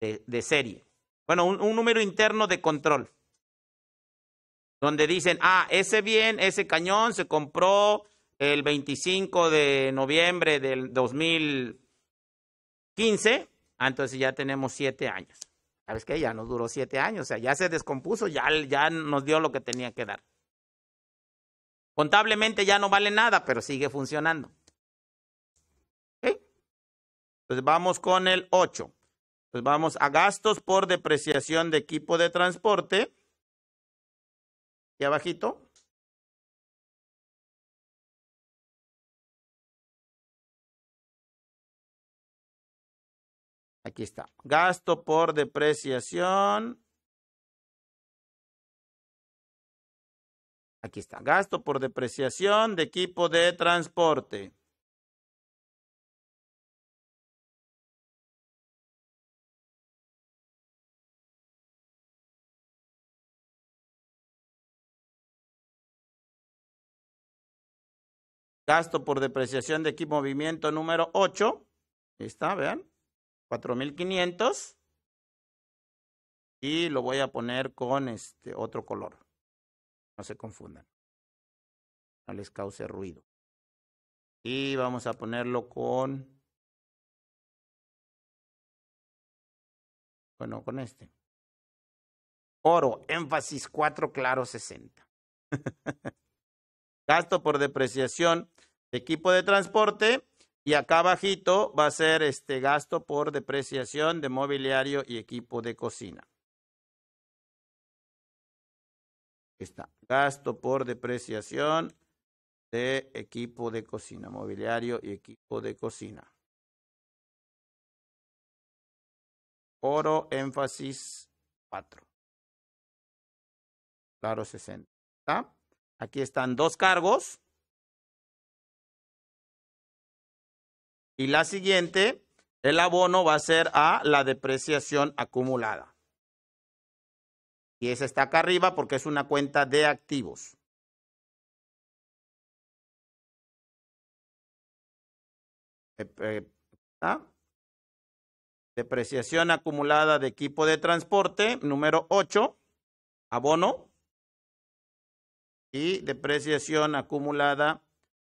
de serie bueno, un, número interno de control, donde dicen, ah, ese bien, ese cañón se compró el 25 de noviembre del 2015, ah, entonces ya tenemos siete años. ¿Sabes qué? Ya nos duró siete años, o sea, ya se descompuso, ya, ya nos dio lo que tenía que dar. Contablemente ya no vale nada, pero sigue funcionando. Entonces vamos con el 8. Pues vamos a gastos por depreciación de equipo de transporte. Y abajito. Aquí está. Gasto por depreciación. Aquí está. Gasto por depreciación de equipo de transporte. Gasto por depreciación de equipo movimiento número 8. Ahí está, vean. 4500. Y lo voy a poner con este otro color. No se confundan. No les cause ruido. Y vamos a ponerlo con. Bueno, con este. Oro, énfasis 4, claro 60. <laughs> Gasto por depreciación equipo de transporte. Y acá bajito va a ser este gasto por depreciación de mobiliario y equipo de cocina. Está. Gasto por depreciación de equipo de cocina, mobiliario y equipo de cocina. Oro énfasis 4. Claro 60. Aquí están dos cargos Y la siguiente, el abono va a ser a la depreciación acumulada. Y esa está acá arriba porque es una cuenta de activos. Eh, eh, ¿ah? Depreciación acumulada de equipo de transporte, número 8, abono. Y depreciación acumulada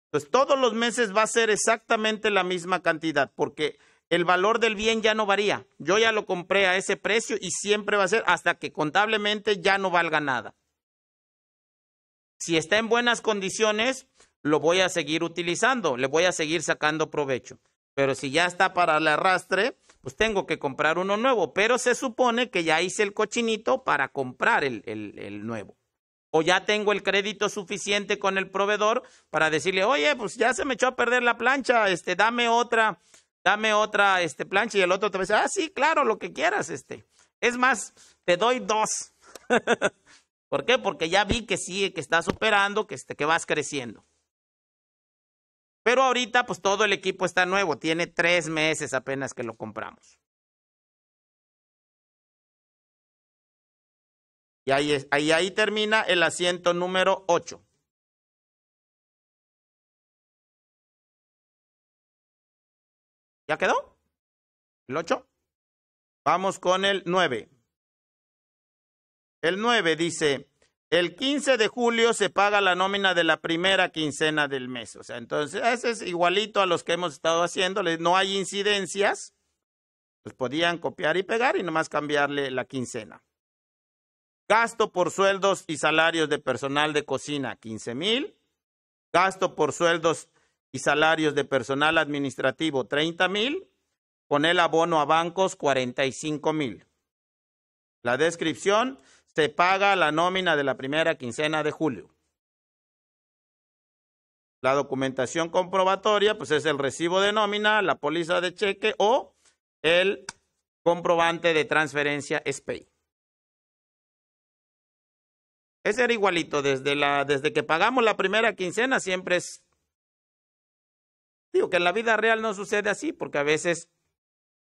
entonces, todos los meses va a ser exactamente la misma cantidad, porque el valor del bien ya no varía. Yo ya lo compré a ese precio y siempre va a ser hasta que contablemente ya no valga nada. Si está en buenas condiciones, lo voy a seguir utilizando, le voy a seguir sacando provecho. Pero si ya está para el arrastre, pues tengo que comprar uno nuevo. Pero se supone que ya hice el cochinito para comprar el, el nuevo o ya tengo el crédito suficiente con el proveedor para decirle, oye, pues ya se me echó a perder la plancha, este, dame otra, dame otra este, plancha y el otro te va a decir, ah, sí, claro, lo que quieras, este. Es más, te doy dos. <laughs> ¿Por qué? Porque ya vi que sí, que estás operando, que, este, que vas creciendo. Pero ahorita, pues todo el equipo está nuevo, tiene tres meses apenas que lo compramos. Y ahí, ahí, termina el asiento número 8. ¿Ya quedó? ¿El 8? Vamos con el 9. El 9 dice, el 15 de julio se paga la nómina de la primera quincena del mes. O sea, entonces, ese es igualito a los que hemos estado haciendo. No hay incidencias. los pues podían copiar y pegar y nomás cambiarle la quincena. Gasto por sueldos y salarios de personal de cocina, 15 mil. Gasto por sueldos y salarios de personal administrativo, 30 mil. Con el abono a bancos, 45 mil. La descripción, se paga la nómina de la primera quincena de julio. La documentación comprobatoria, pues es el recibo de nómina, la póliza de cheque o el comprobante de transferencia SPEI. Ese era igualito, desde, desde que pagamos la primera quincena siempre es... Digo que en la vida real no sucede así, porque a veces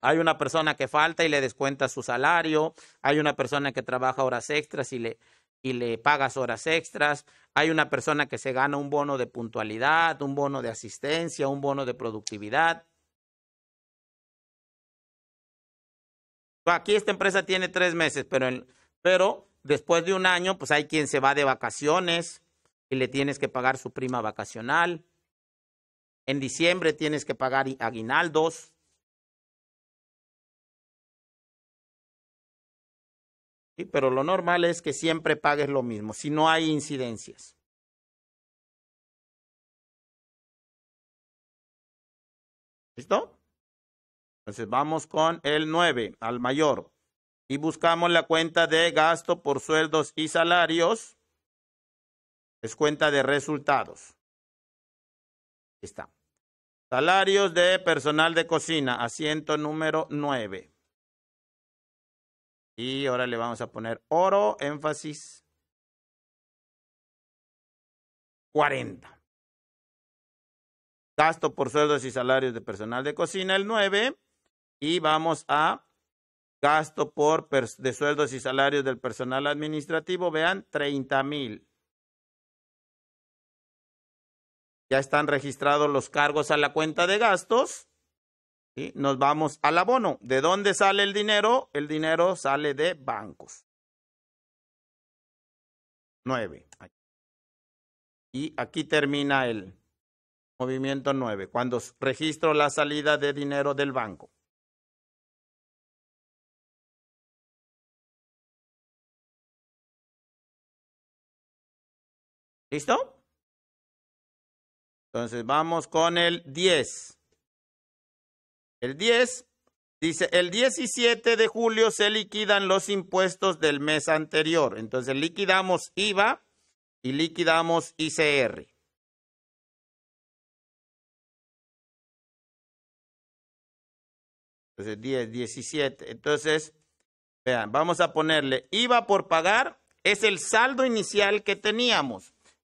hay una persona que falta y le descuenta su salario, hay una persona que trabaja horas extras y le, y le pagas horas extras, hay una persona que se gana un bono de puntualidad, un bono de asistencia, un bono de productividad. Aquí esta empresa tiene tres meses, pero, pero después de un año, pues hay quien se va de vacaciones y le tienes que pagar su prima vacacional. En diciembre tienes que pagar aguinaldos. pero lo normal es que siempre pagues lo mismo, si no hay incidencias. ¿Listo? Entonces vamos con el 9, al mayor y buscamos la cuenta de gasto por sueldos y salarios. Es cuenta de resultados. está. Salarios de personal de cocina, asiento número 9. Y ahora le vamos a poner oro, énfasis 40. Gasto por sueldos y salarios de personal de cocina, el 9. Y vamos a Gasto por de sueldos y salarios del personal administrativo, vean, 30 mil. Ya están registrados los cargos a la cuenta de gastos. y Nos vamos al abono. ¿De dónde sale el dinero? El dinero sale de bancos. Nueve. Y aquí termina el movimiento nueve. cuando registro la salida de dinero del banco. ¿Listo? Entonces vamos con el 10. El 10 dice, el 17 de julio se liquidan los impuestos del mes anterior. Entonces liquidamos IVA y liquidamos ICR. Entonces 10, 17. Entonces, vean, vamos a ponerle IVA por pagar es el saldo inicial que teníamos.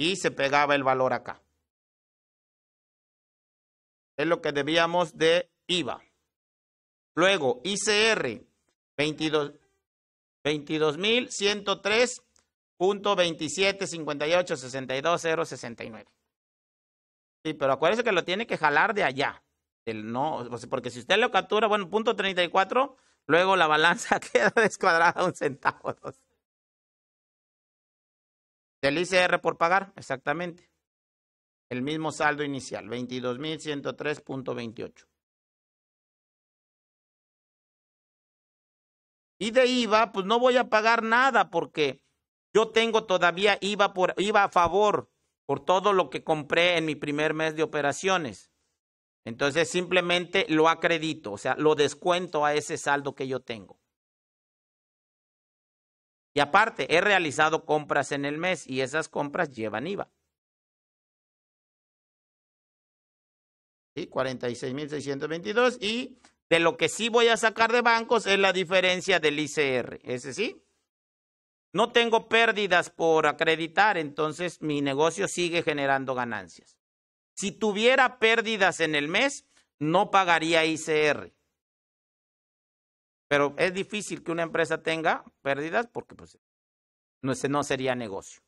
y se pegaba el valor acá. Es lo que debíamos de IVA. Luego, ICR 22.103.2758.62069. sí, pero acuérdese que lo tiene que jalar de allá. El no, porque si usted lo captura, bueno, punto 34, luego la balanza <laughs> queda descuadrada un centavo. Dos. Del ICR por pagar, exactamente. El mismo saldo inicial, 22.103.28. Y de IVA, pues no voy a pagar nada porque yo tengo todavía IVA, a favor por todo lo que compré en mi primer mes de operaciones. Entonces simplemente lo acredito, o sea, lo descuento a ese saldo que yo tengo. Y aparte, he realizado compras en el mes y esas compras llevan IVA. ¿Sí? 46.622 y de lo que sí voy a sacar de bancos es la diferencia del ICR. Ese sí. No tengo pérdidas por acreditar, entonces mi negocio sigue generando ganancias. Si tuviera pérdidas en el mes, no pagaría ICR. Pero es difícil que una empresa tenga pérdidas porque pues, no, no sería negocio.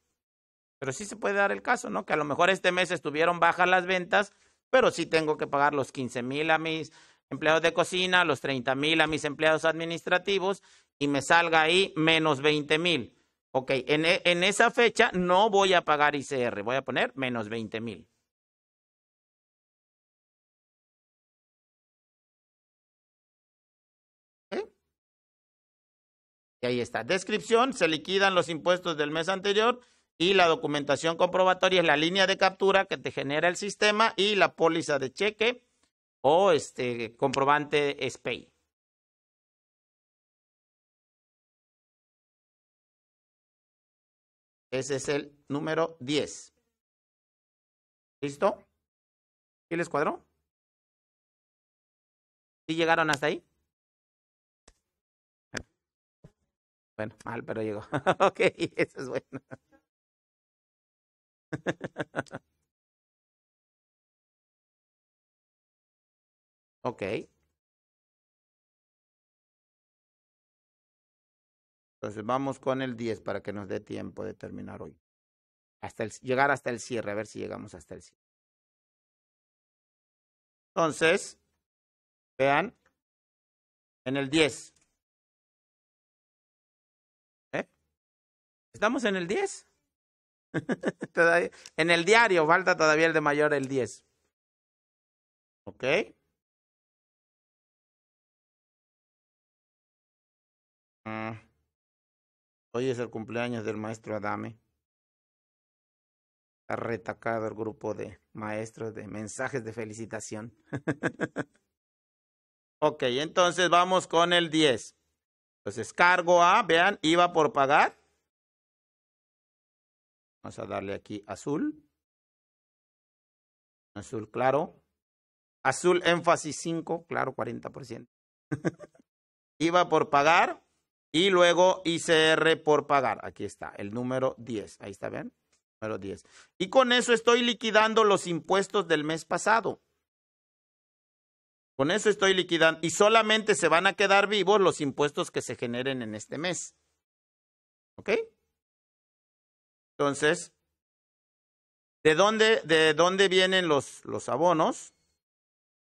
Pero sí se puede dar el caso, ¿no? Que a lo mejor este mes estuvieron bajas las ventas, pero sí tengo que pagar los 15 mil a mis empleados de cocina, los 30 mil a mis empleados administrativos y me salga ahí menos 20 mil. Ok, en, en, esa fecha no voy a pagar ICR, voy a poner menos 20 mil. Y ahí está. Descripción, se liquidan los impuestos del mes anterior y la documentación comprobatoria es la línea de captura que te genera el sistema y la póliza de cheque o este comprobante SPEI. Ese es el número 10. ¿Listo? ¿Y les cuadró? ¿Sí llegaron hasta ahí? Bueno, mal, pero llegó. <laughs> ok, eso es bueno. <laughs> ok. Entonces vamos con el 10 para que nos dé tiempo de terminar hoy. Hasta llegar hasta el cierre, a ver si llegamos hasta el cierre. Entonces, vean, en el 10, Estamos en el 10. <laughs> en el diario falta todavía el de mayor el 10. ¿Ok? Ah. hoy es el cumpleaños del maestro Adame. está retacado el grupo de maestros de mensajes de felicitación. <laughs> ok, entonces vamos con el 10. Entonces pues cargo A, vean, iba por pagar Vamos a darle aquí azul. Azul claro. Azul énfasis 5, claro, 40%. <laughs> iba por pagar y luego ICR por pagar. Aquí está, el número 10. Ahí está, bien, Número 10. Y con eso estoy liquidando los impuestos del mes pasado. Con eso estoy liquidando. Y solamente se van a quedar vivos los impuestos que se generen en este mes. ¿Ok? Entonces, ¿de dónde, de dónde vienen los, los abonos?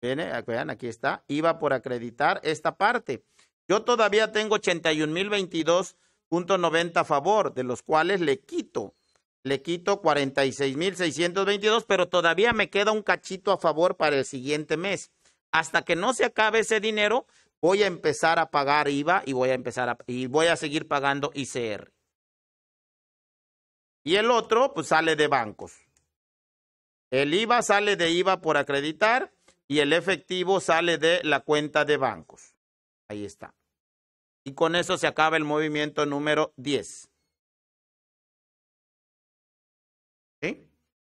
Viene, vean, aquí está. Iba por acreditar esta parte. Yo todavía tengo 81.022.90 a favor, de los cuales le quito. Le quito 46.622, pero todavía me queda un cachito a favor para el siguiente mes. Hasta que no se acabe ese dinero, voy a empezar a pagar IVA y voy a empezar y voy a seguir pagando ICR. Y el otro, pues sale de bancos. El IVA sale de IVA por acreditar y el efectivo sale de la cuenta de bancos. Ahí está. Y con eso se acaba el movimiento número 10. ¿Sí?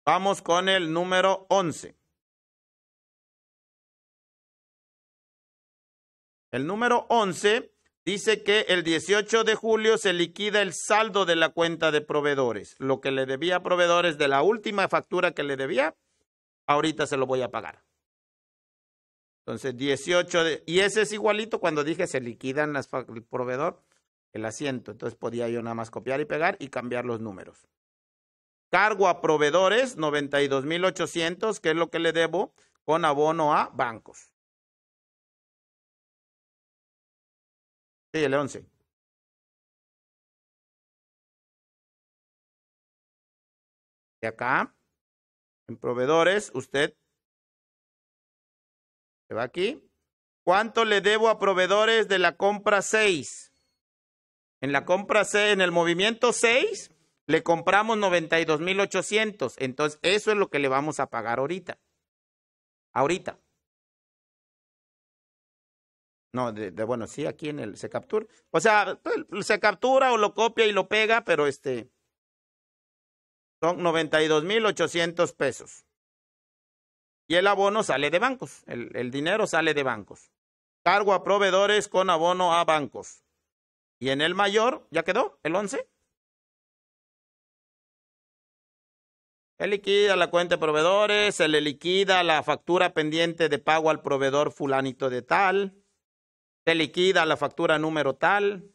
Vamos con el número 11. El número 11 Dice que el 18 de julio se liquida el saldo de la cuenta de proveedores. Lo que le debía a proveedores de la última factura que le debía, ahorita se lo voy a pagar. Entonces, 18 de... Y ese es igualito cuando dije se liquidan las, el proveedor, el asiento. Entonces podía yo nada más copiar y pegar y cambiar los números. Cargo a proveedores, 92.800, que es lo que le debo con abono a bancos. Sí, el 11. Y acá, en proveedores, usted se va aquí. ¿Cuánto le debo a proveedores de la compra 6? En la compra 6, en el movimiento 6, le compramos 92,800. Entonces, eso es lo que le vamos a pagar ahorita. Ahorita. No, de, bueno, sí, aquí en el se captura. O sea, pues, se captura o lo copia y lo pega, pero este son 92.800 pesos. Y el abono sale de bancos, el, el dinero sale de bancos. Cargo a proveedores con abono a bancos. Y en el mayor, ¿ya quedó? ¿El 11? Se liquida la cuenta de proveedores, se le liquida la factura pendiente de pago al proveedor fulanito de tal se liquida la factura número tal.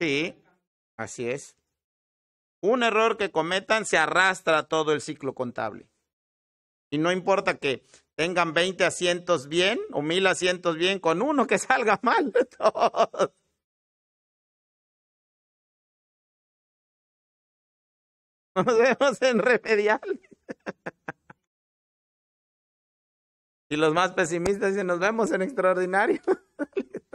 Sí, así es. Un error que cometan se arrastra todo el ciclo contable. Y no importa que tengan 20 asientos bien o 1000 asientos bien, con uno que salga <laughs> mal. Nos vemos en remedial. <laughs> Y los más pesimistas dicen, nos vemos en extraordinario. <laughs>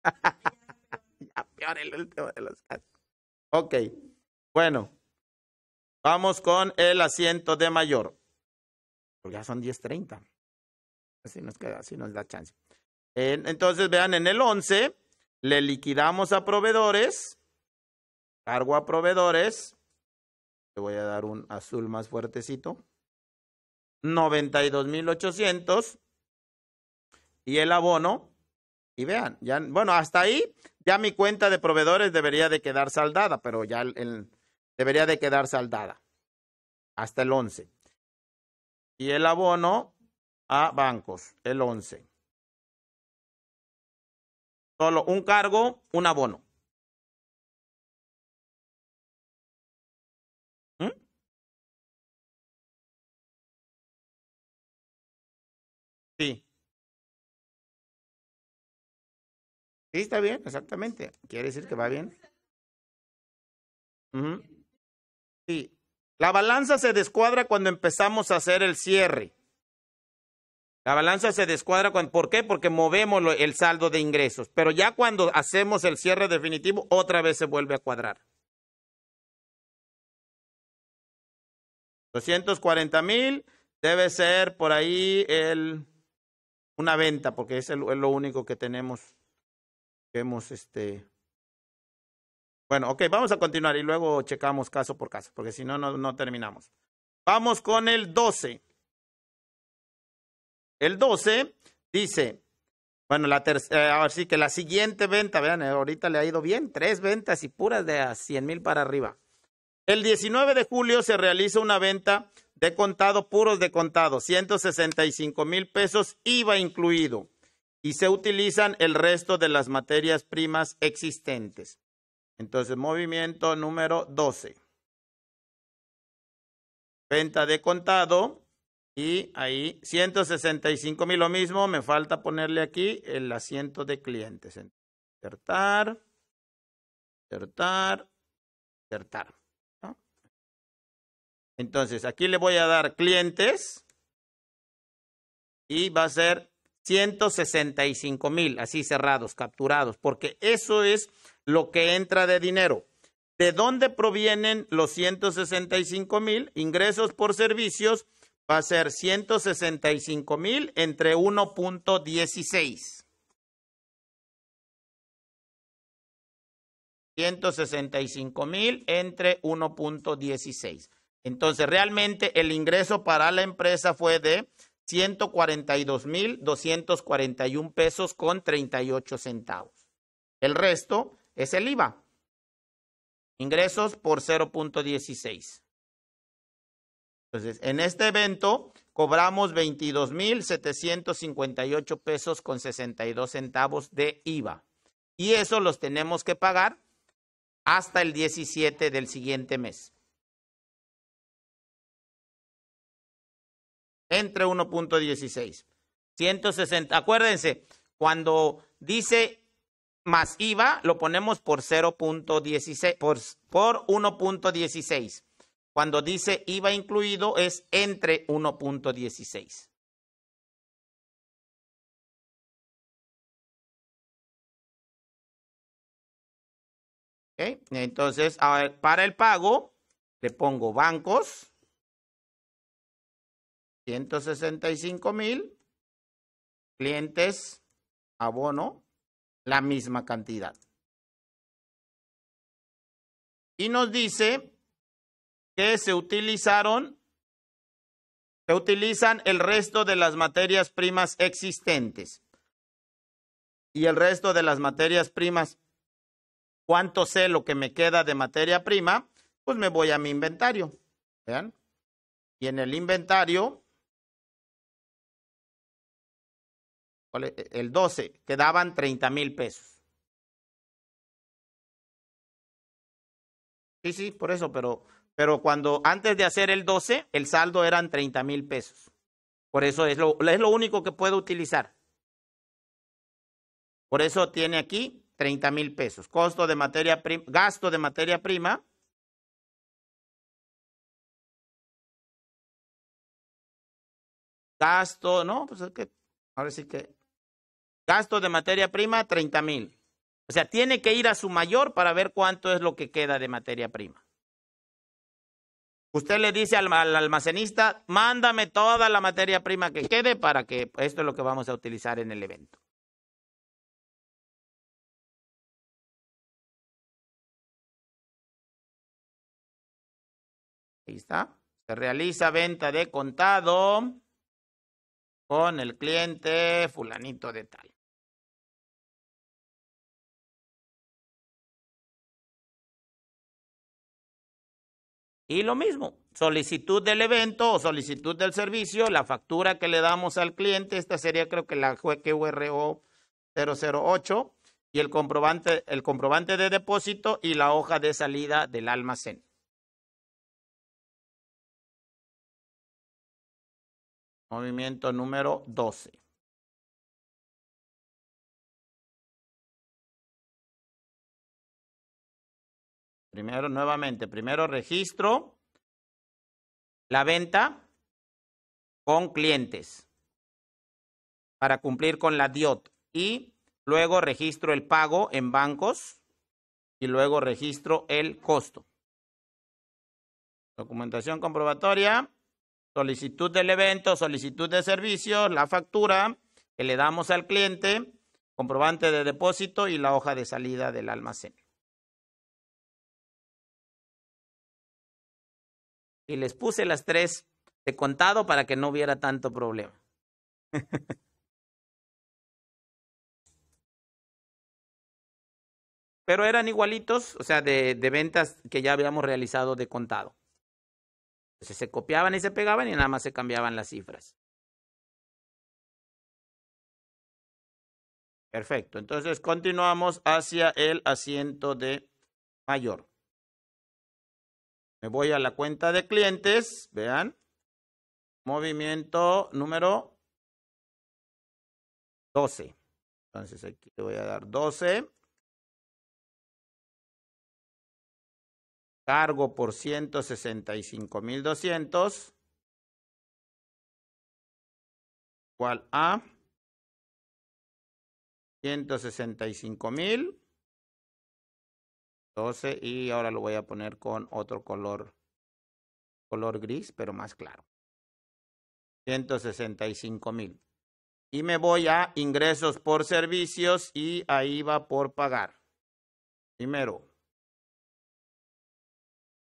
ya peor el último de los casos. Ok, bueno, vamos con el asiento de mayor. ya son 10.30. Así nos queda, así nos da chance. Entonces, vean, en el 11 le liquidamos a proveedores, cargo a proveedores. Le voy a dar un azul más fuertecito. 92,800 y el abono. Y vean, ya, bueno, hasta ahí ya mi cuenta de proveedores debería de quedar saldada, pero ya el, debería de quedar saldada hasta el 11. Y el abono a bancos, el 11. Solo un cargo, un abono. Sí. está bien, exactamente. Quiere decir que va bien. Sí. La balanza se descuadra cuando empezamos a hacer el cierre. La balanza se descuadra ¿por qué? Porque movemos el saldo de ingresos. Pero ya cuando hacemos el cierre definitivo, otra vez se vuelve a cuadrar. 240 mil debe ser por ahí el una venta, porque es lo único que tenemos, que este... Bueno, ok, vamos a continuar y luego checamos caso por caso, porque si no, no, no terminamos. Vamos con el 12. El 12 dice, bueno, la tercera eh, que la siguiente venta, vean, eh, ahorita le ha ido bien, tres ventas y puras de a 100 mil para arriba. El 19 de julio se realiza una venta de contado, puros de contado, 165 mil pesos, IVA incluido. Y se utilizan el resto de las materias primas existentes. Entonces, movimiento número 12. Venta de contado y ahí 165 mil, lo mismo, me falta ponerle aquí el asiento de clientes. certar certar certar entonces, aquí le voy a dar clientes y va a ser 165 mil, así cerrados, capturados, porque eso es lo que entra de dinero. ¿De dónde provienen los 165 mil? Ingresos por servicios va a ser 165 mil entre 1.16. 165 mil entre 1.16. Entonces, realmente el ingreso para la empresa fue de 142.241 pesos con 38 centavos. El resto es el IVA. Ingresos por 0.16. Entonces, en este evento cobramos 22.758 pesos con 62 centavos de IVA. Y eso los tenemos que pagar hasta el 17 del siguiente mes. entre 1.16. 160. Acuérdense, cuando dice más IVA, lo ponemos por 0.16, por, 1.16. Cuando dice IVA incluido, es entre 1.16. Entonces, para el pago, le pongo bancos. 165 mil clientes abono la misma cantidad. Y nos dice que se utilizaron, se utilizan el resto de las materias primas existentes. Y el resto de las materias primas, cuánto sé lo que me queda de materia prima, pues me voy a mi inventario. ¿Vean? Y en el inventario el 12, quedaban 30 mil pesos. Sí, sí, por eso, pero, pero cuando antes de hacer el 12, el saldo eran 30 mil pesos. Por eso es lo, único que puedo utilizar. Por eso tiene aquí 30 mil pesos. Costo de materia prima, gasto de materia prima. Gasto, no, pues es que ahora sí que Gasto de materia prima, 30 mil. O sea, tiene que ir a su mayor para ver cuánto es lo que queda de materia prima. Usted le dice al, al, almacenista, mándame toda la materia prima que quede para que esto es lo que vamos a utilizar en el evento. Ahí está. Se realiza venta de contado con el cliente fulanito de tal. Y lo mismo, solicitud del evento o solicitud del servicio, la factura que le damos al cliente, esta sería creo que la QRO 008 y el comprobante, el comprobante de depósito y la hoja de salida del almacén. Movimiento número 12. Primero, nuevamente, primero registro la venta con clientes para cumplir con la DIOT y luego registro el pago en bancos y luego registro el costo. Documentación comprobatoria solicitud del evento, solicitud de servicio, la factura que le damos al cliente, comprobante de depósito y la hoja de salida del almacén. Y les puse las tres de contado para que no hubiera tanto problema. <laughs> Pero eran igualitos, o sea, de ventas que ya habíamos realizado de contado. Entonces se copiaban y se pegaban y nada más se cambiaban las cifras. Perfecto. Entonces continuamos hacia el asiento de mayor. Me voy a la cuenta de clientes. Vean. Movimiento número 12. Entonces aquí le voy a dar 12. cargo por 165.200 igual a 165.000 12 y ahora lo voy a poner con otro color color gris pero más claro 165.000 y me voy a ingresos por servicios y ahí va por pagar primero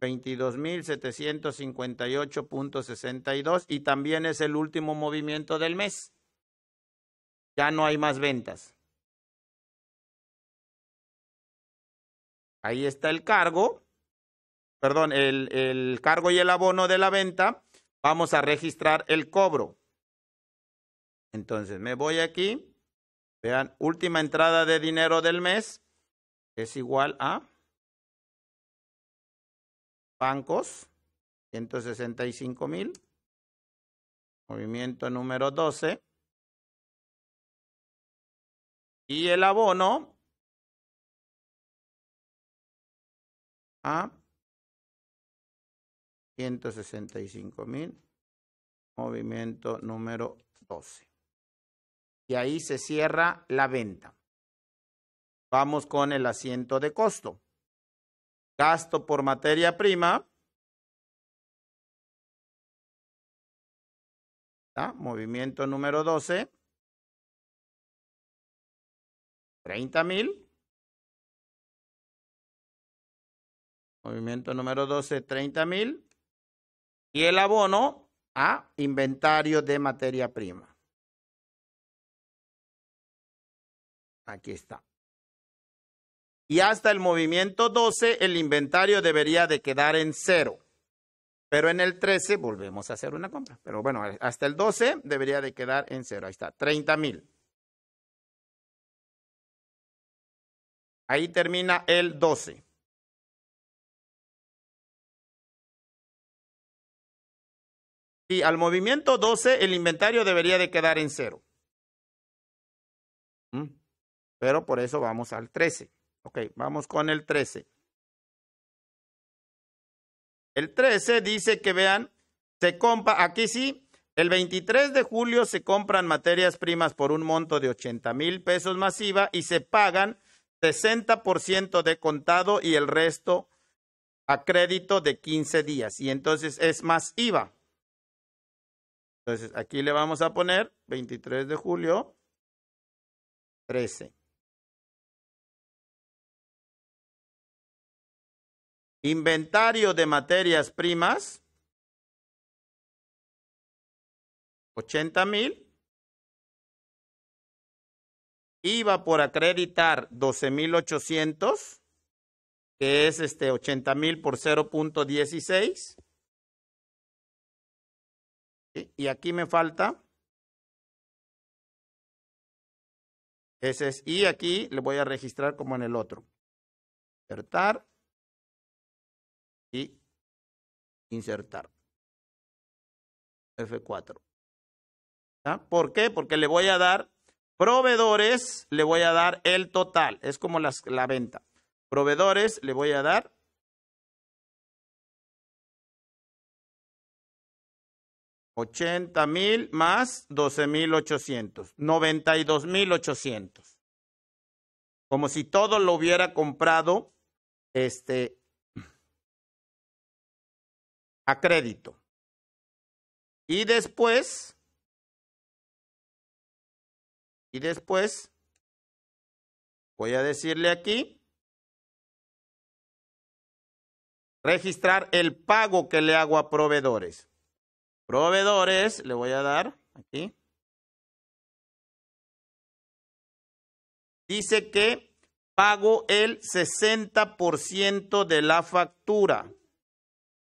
22.758.62 y también es el último movimiento del mes. Ya no hay más ventas. Ahí está el cargo, perdón, el, el cargo y el abono de la venta. Vamos a registrar el cobro. Entonces me voy aquí. Vean, última entrada de dinero del mes es igual a bancos, cinco mil. Movimiento número 12. Y el abono ah, a cinco mil. Movimiento número 12. Y ahí se cierra la venta. Vamos con el asiento de costo gasto por materia prima, movimiento número 12, 30 mil. Movimiento número 12, 30 mil. Y el abono a inventario de materia prima. Aquí está y hasta el movimiento 12 el inventario debería de quedar en cero. Pero en el 13 volvemos a hacer una compra. Pero bueno, hasta el 12 debería de quedar en cero. Ahí está, 30 mil. Ahí termina el 12. Y al movimiento 12 el inventario debería de quedar en cero. Mm. Pero por eso vamos al 13. Ok, vamos con el 13. El 13 dice que vean, se compra, aquí sí, el 23 de julio se compran materias primas por un monto de 80 mil pesos masiva y se pagan 60% de contado y el resto a crédito de 15 días. Y entonces es más IVA. Entonces aquí le vamos a poner 23 de julio 13. Inventario de materias primas. 80 mil. IVA por acreditar 12,800, que es este 80,000 por 0.16. Y aquí me falta. Ese es, y aquí le voy a registrar como en el otro. Despertar y insertar. F4. ¿Por qué? Porque le voy a dar proveedores, le voy a dar el total. Es como las, la venta. Proveedores, le voy a dar $80,000 mil más doce mil mil Como si todo lo hubiera comprado este, crédito. Y después, y después, voy a decirle aquí, registrar el pago que le hago a proveedores. Proveedores, le voy a dar aquí. Dice que pago el 60% de la factura.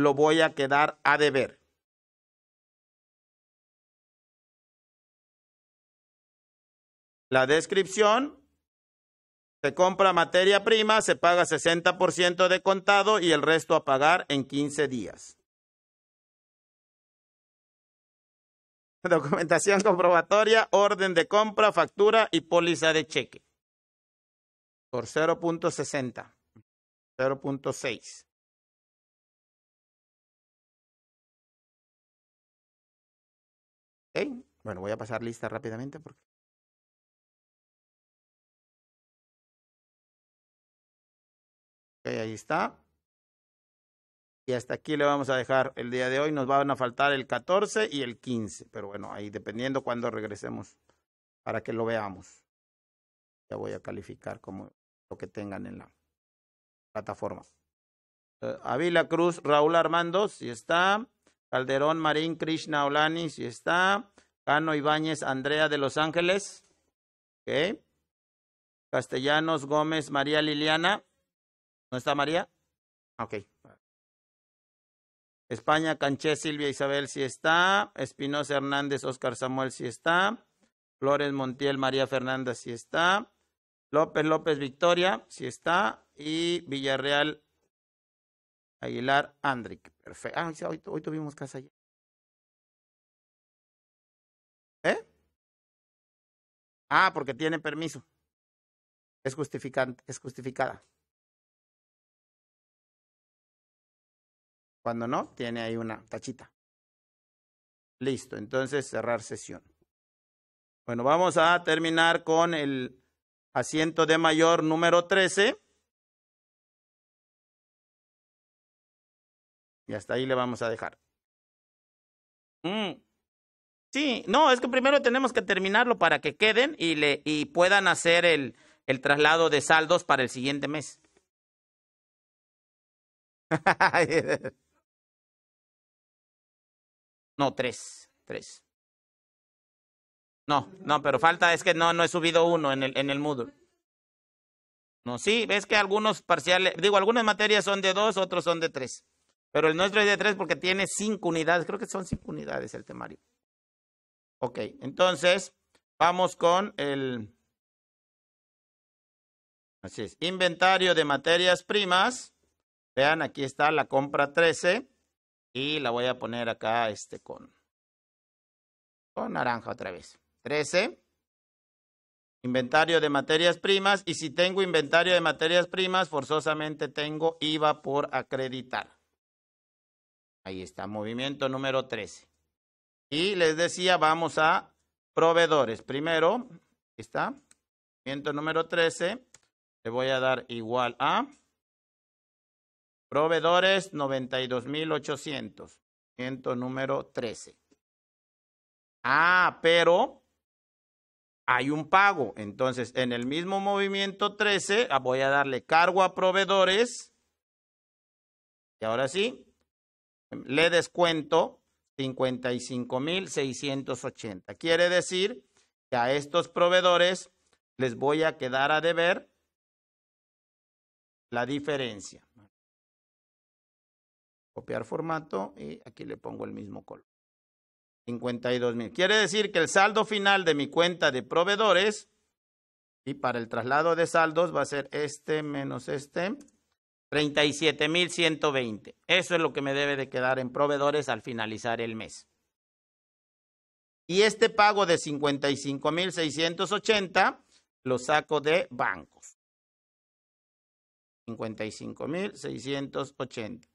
lo voy a quedar a deber. La descripción, se compra materia prima, se paga 60% de contado y el resto a pagar en 15 días. <laughs> Documentación comprobatoria, orden de compra, factura y póliza de cheque. Por 0.60, 0.6. Bueno, voy a pasar lista rápidamente porque... Ok, ahí está. Y hasta aquí le vamos a dejar el día de hoy. Nos van a faltar el 14 y el 15. Pero bueno, ahí dependiendo cuando regresemos para que lo veamos. Ya voy a calificar como lo que tengan en la plataforma. Avila eh, Cruz, Raúl Armando, si está. Calderón Marín Krishna Olani, si está. Cano Ibáñez Andrea de Los Ángeles. Okay. Castellanos Gómez María Liliana. ¿No está María? Ah, ok. España Canché Silvia Isabel, si está. Espinosa Hernández Oscar Samuel, si está. Flores Montiel María Fernanda, si está. López López Victoria, si está. Y Villarreal Aguilar Andrik Perfecto. Ah, hoy, tuvimos casa allá. ¿Eh? Ah, porque tiene permiso. Es justificante, es justificada. Cuando no, tiene ahí una tachita. Listo, entonces cerrar sesión. Bueno, vamos a terminar con el asiento de mayor número 13. Y hasta ahí le vamos a dejar. Mm. Sí, no, es que primero tenemos que terminarlo para que queden y, le, y puedan hacer el, el traslado de saldos para el siguiente mes. <laughs> No, tres, tres. No, no, pero falta es que no, no he subido uno en el, en el Moodle. No, sí, ves que algunos parciales, digo, algunas materias son de dos, otros son de tres. Pero el nuestro es de tres porque tiene cinco unidades. Creo que son cinco unidades el temario. Ok, entonces vamos con el... Así es, inventario de materias primas. Vean, aquí está la compra 13 y la voy a poner acá este con, con naranja otra vez. 13. Inventario de materias primas y si tengo inventario de materias primas, forzosamente tengo IVA por acreditar. Ahí está, movimiento número 13. Y les decía, vamos a proveedores. Primero, aquí está, movimiento número 13. Le voy a dar igual a proveedores 92,800. Movimiento número 13. Ah, pero hay un pago. Entonces, en el mismo movimiento 13, ah, voy a darle cargo a proveedores. Y ahora sí, le descuento 55.680. Quiere decir que a estos proveedores les voy a quedar a deber la diferencia. Copiar formato y aquí le pongo el mismo color. 52.000. Quiere decir que el saldo final de mi cuenta de proveedores y para el traslado de saldos va a ser este menos este 37.120. Eso es lo que me debe de quedar en proveedores al finalizar el mes. Y este pago de 55.680 lo saco de bancos. 55.680.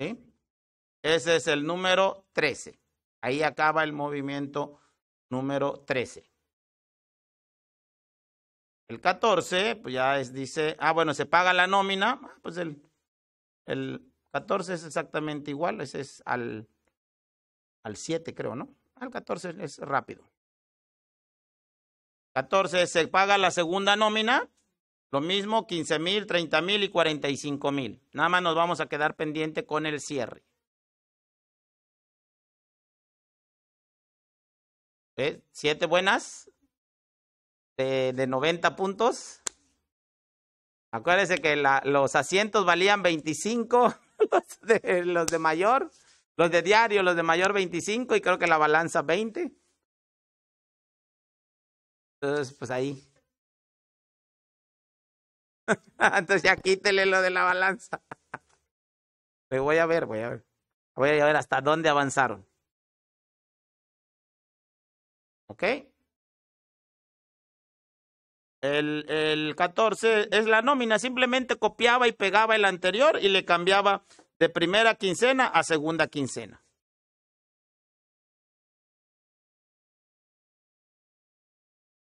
¿Sí? Ese es el número 13. Ahí acaba el movimiento número 13. El 14, pues ya dice, ah, bueno, se paga la nómina, ah, pues el, el 14 es exactamente igual, ese es al, 7, creo, ¿no? Al 14 es rápido. 14 se paga la segunda nómina, lo mismo 15 mil, 30 mil y 45 mil. Nada más nos vamos a quedar pendiente con el cierre. ¿Eh? ¿Siete buenas? de, 90 puntos. Acuérdense que la, los asientos valían 25, <laughs> los de, los de mayor, los de diario, los de mayor 25 y creo que la balanza 20. Entonces, pues ahí. <laughs> Entonces ya quítele lo de la balanza. Pero <laughs> voy a ver, voy a ver. Voy a ver hasta dónde avanzaron. ¿Ok? El, el 14 es la nómina, simplemente copiaba y pegaba el anterior y le cambiaba de primera quincena a segunda quincena.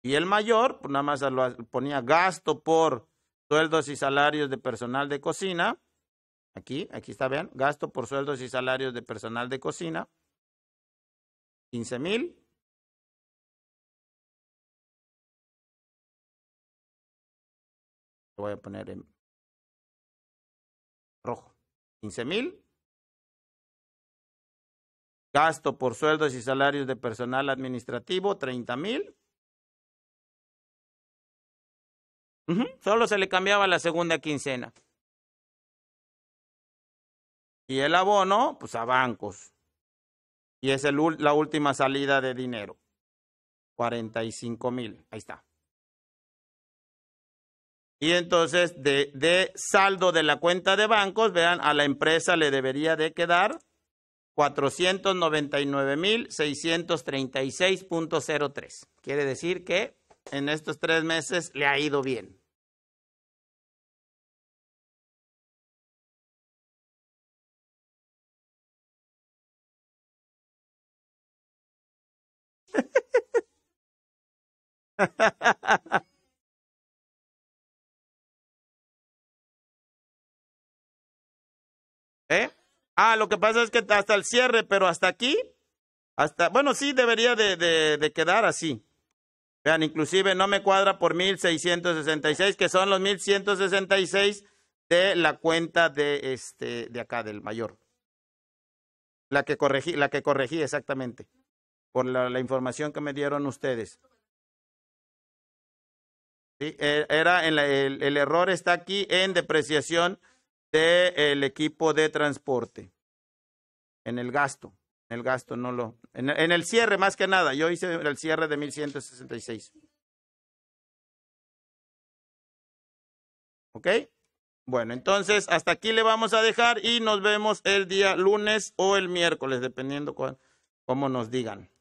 Y el mayor, pues nada más ponía gasto por sueldos y salarios de personal de cocina. Aquí, aquí está, vean, gasto por sueldos y salarios de personal de cocina. 15 mil. voy a poner en rojo. 15 mil. Gasto por sueldos y salarios de personal administrativo, 30 mil. Solo se le cambiaba la segunda quincena. Y el abono, pues a bancos. Y es la última salida de dinero. 45 mil. Ahí está. Y entonces de, de saldo de la cuenta de bancos, vean, a la empresa le debería de quedar 499.636.03. Quiere decir que en estos tres meses le ha ido bien. <laughs> Ah, lo que pasa es que hasta el cierre, pero hasta aquí, hasta, bueno, sí debería de, quedar así. Vean, inclusive no me cuadra por 1666, que son los 1166 de la cuenta de este de acá del mayor. La que corregí, la que corregí exactamente por la, información que me dieron ustedes. E, era en el error está aquí en depreciación del equipo de transporte. En el gasto, en el gasto no lo... En, el cierre, más que nada, yo hice el cierre de 1166. ¿Ok? Bueno, entonces hasta aquí le vamos a dejar y nos vemos el día lunes o el miércoles, dependiendo cuál, cómo nos digan.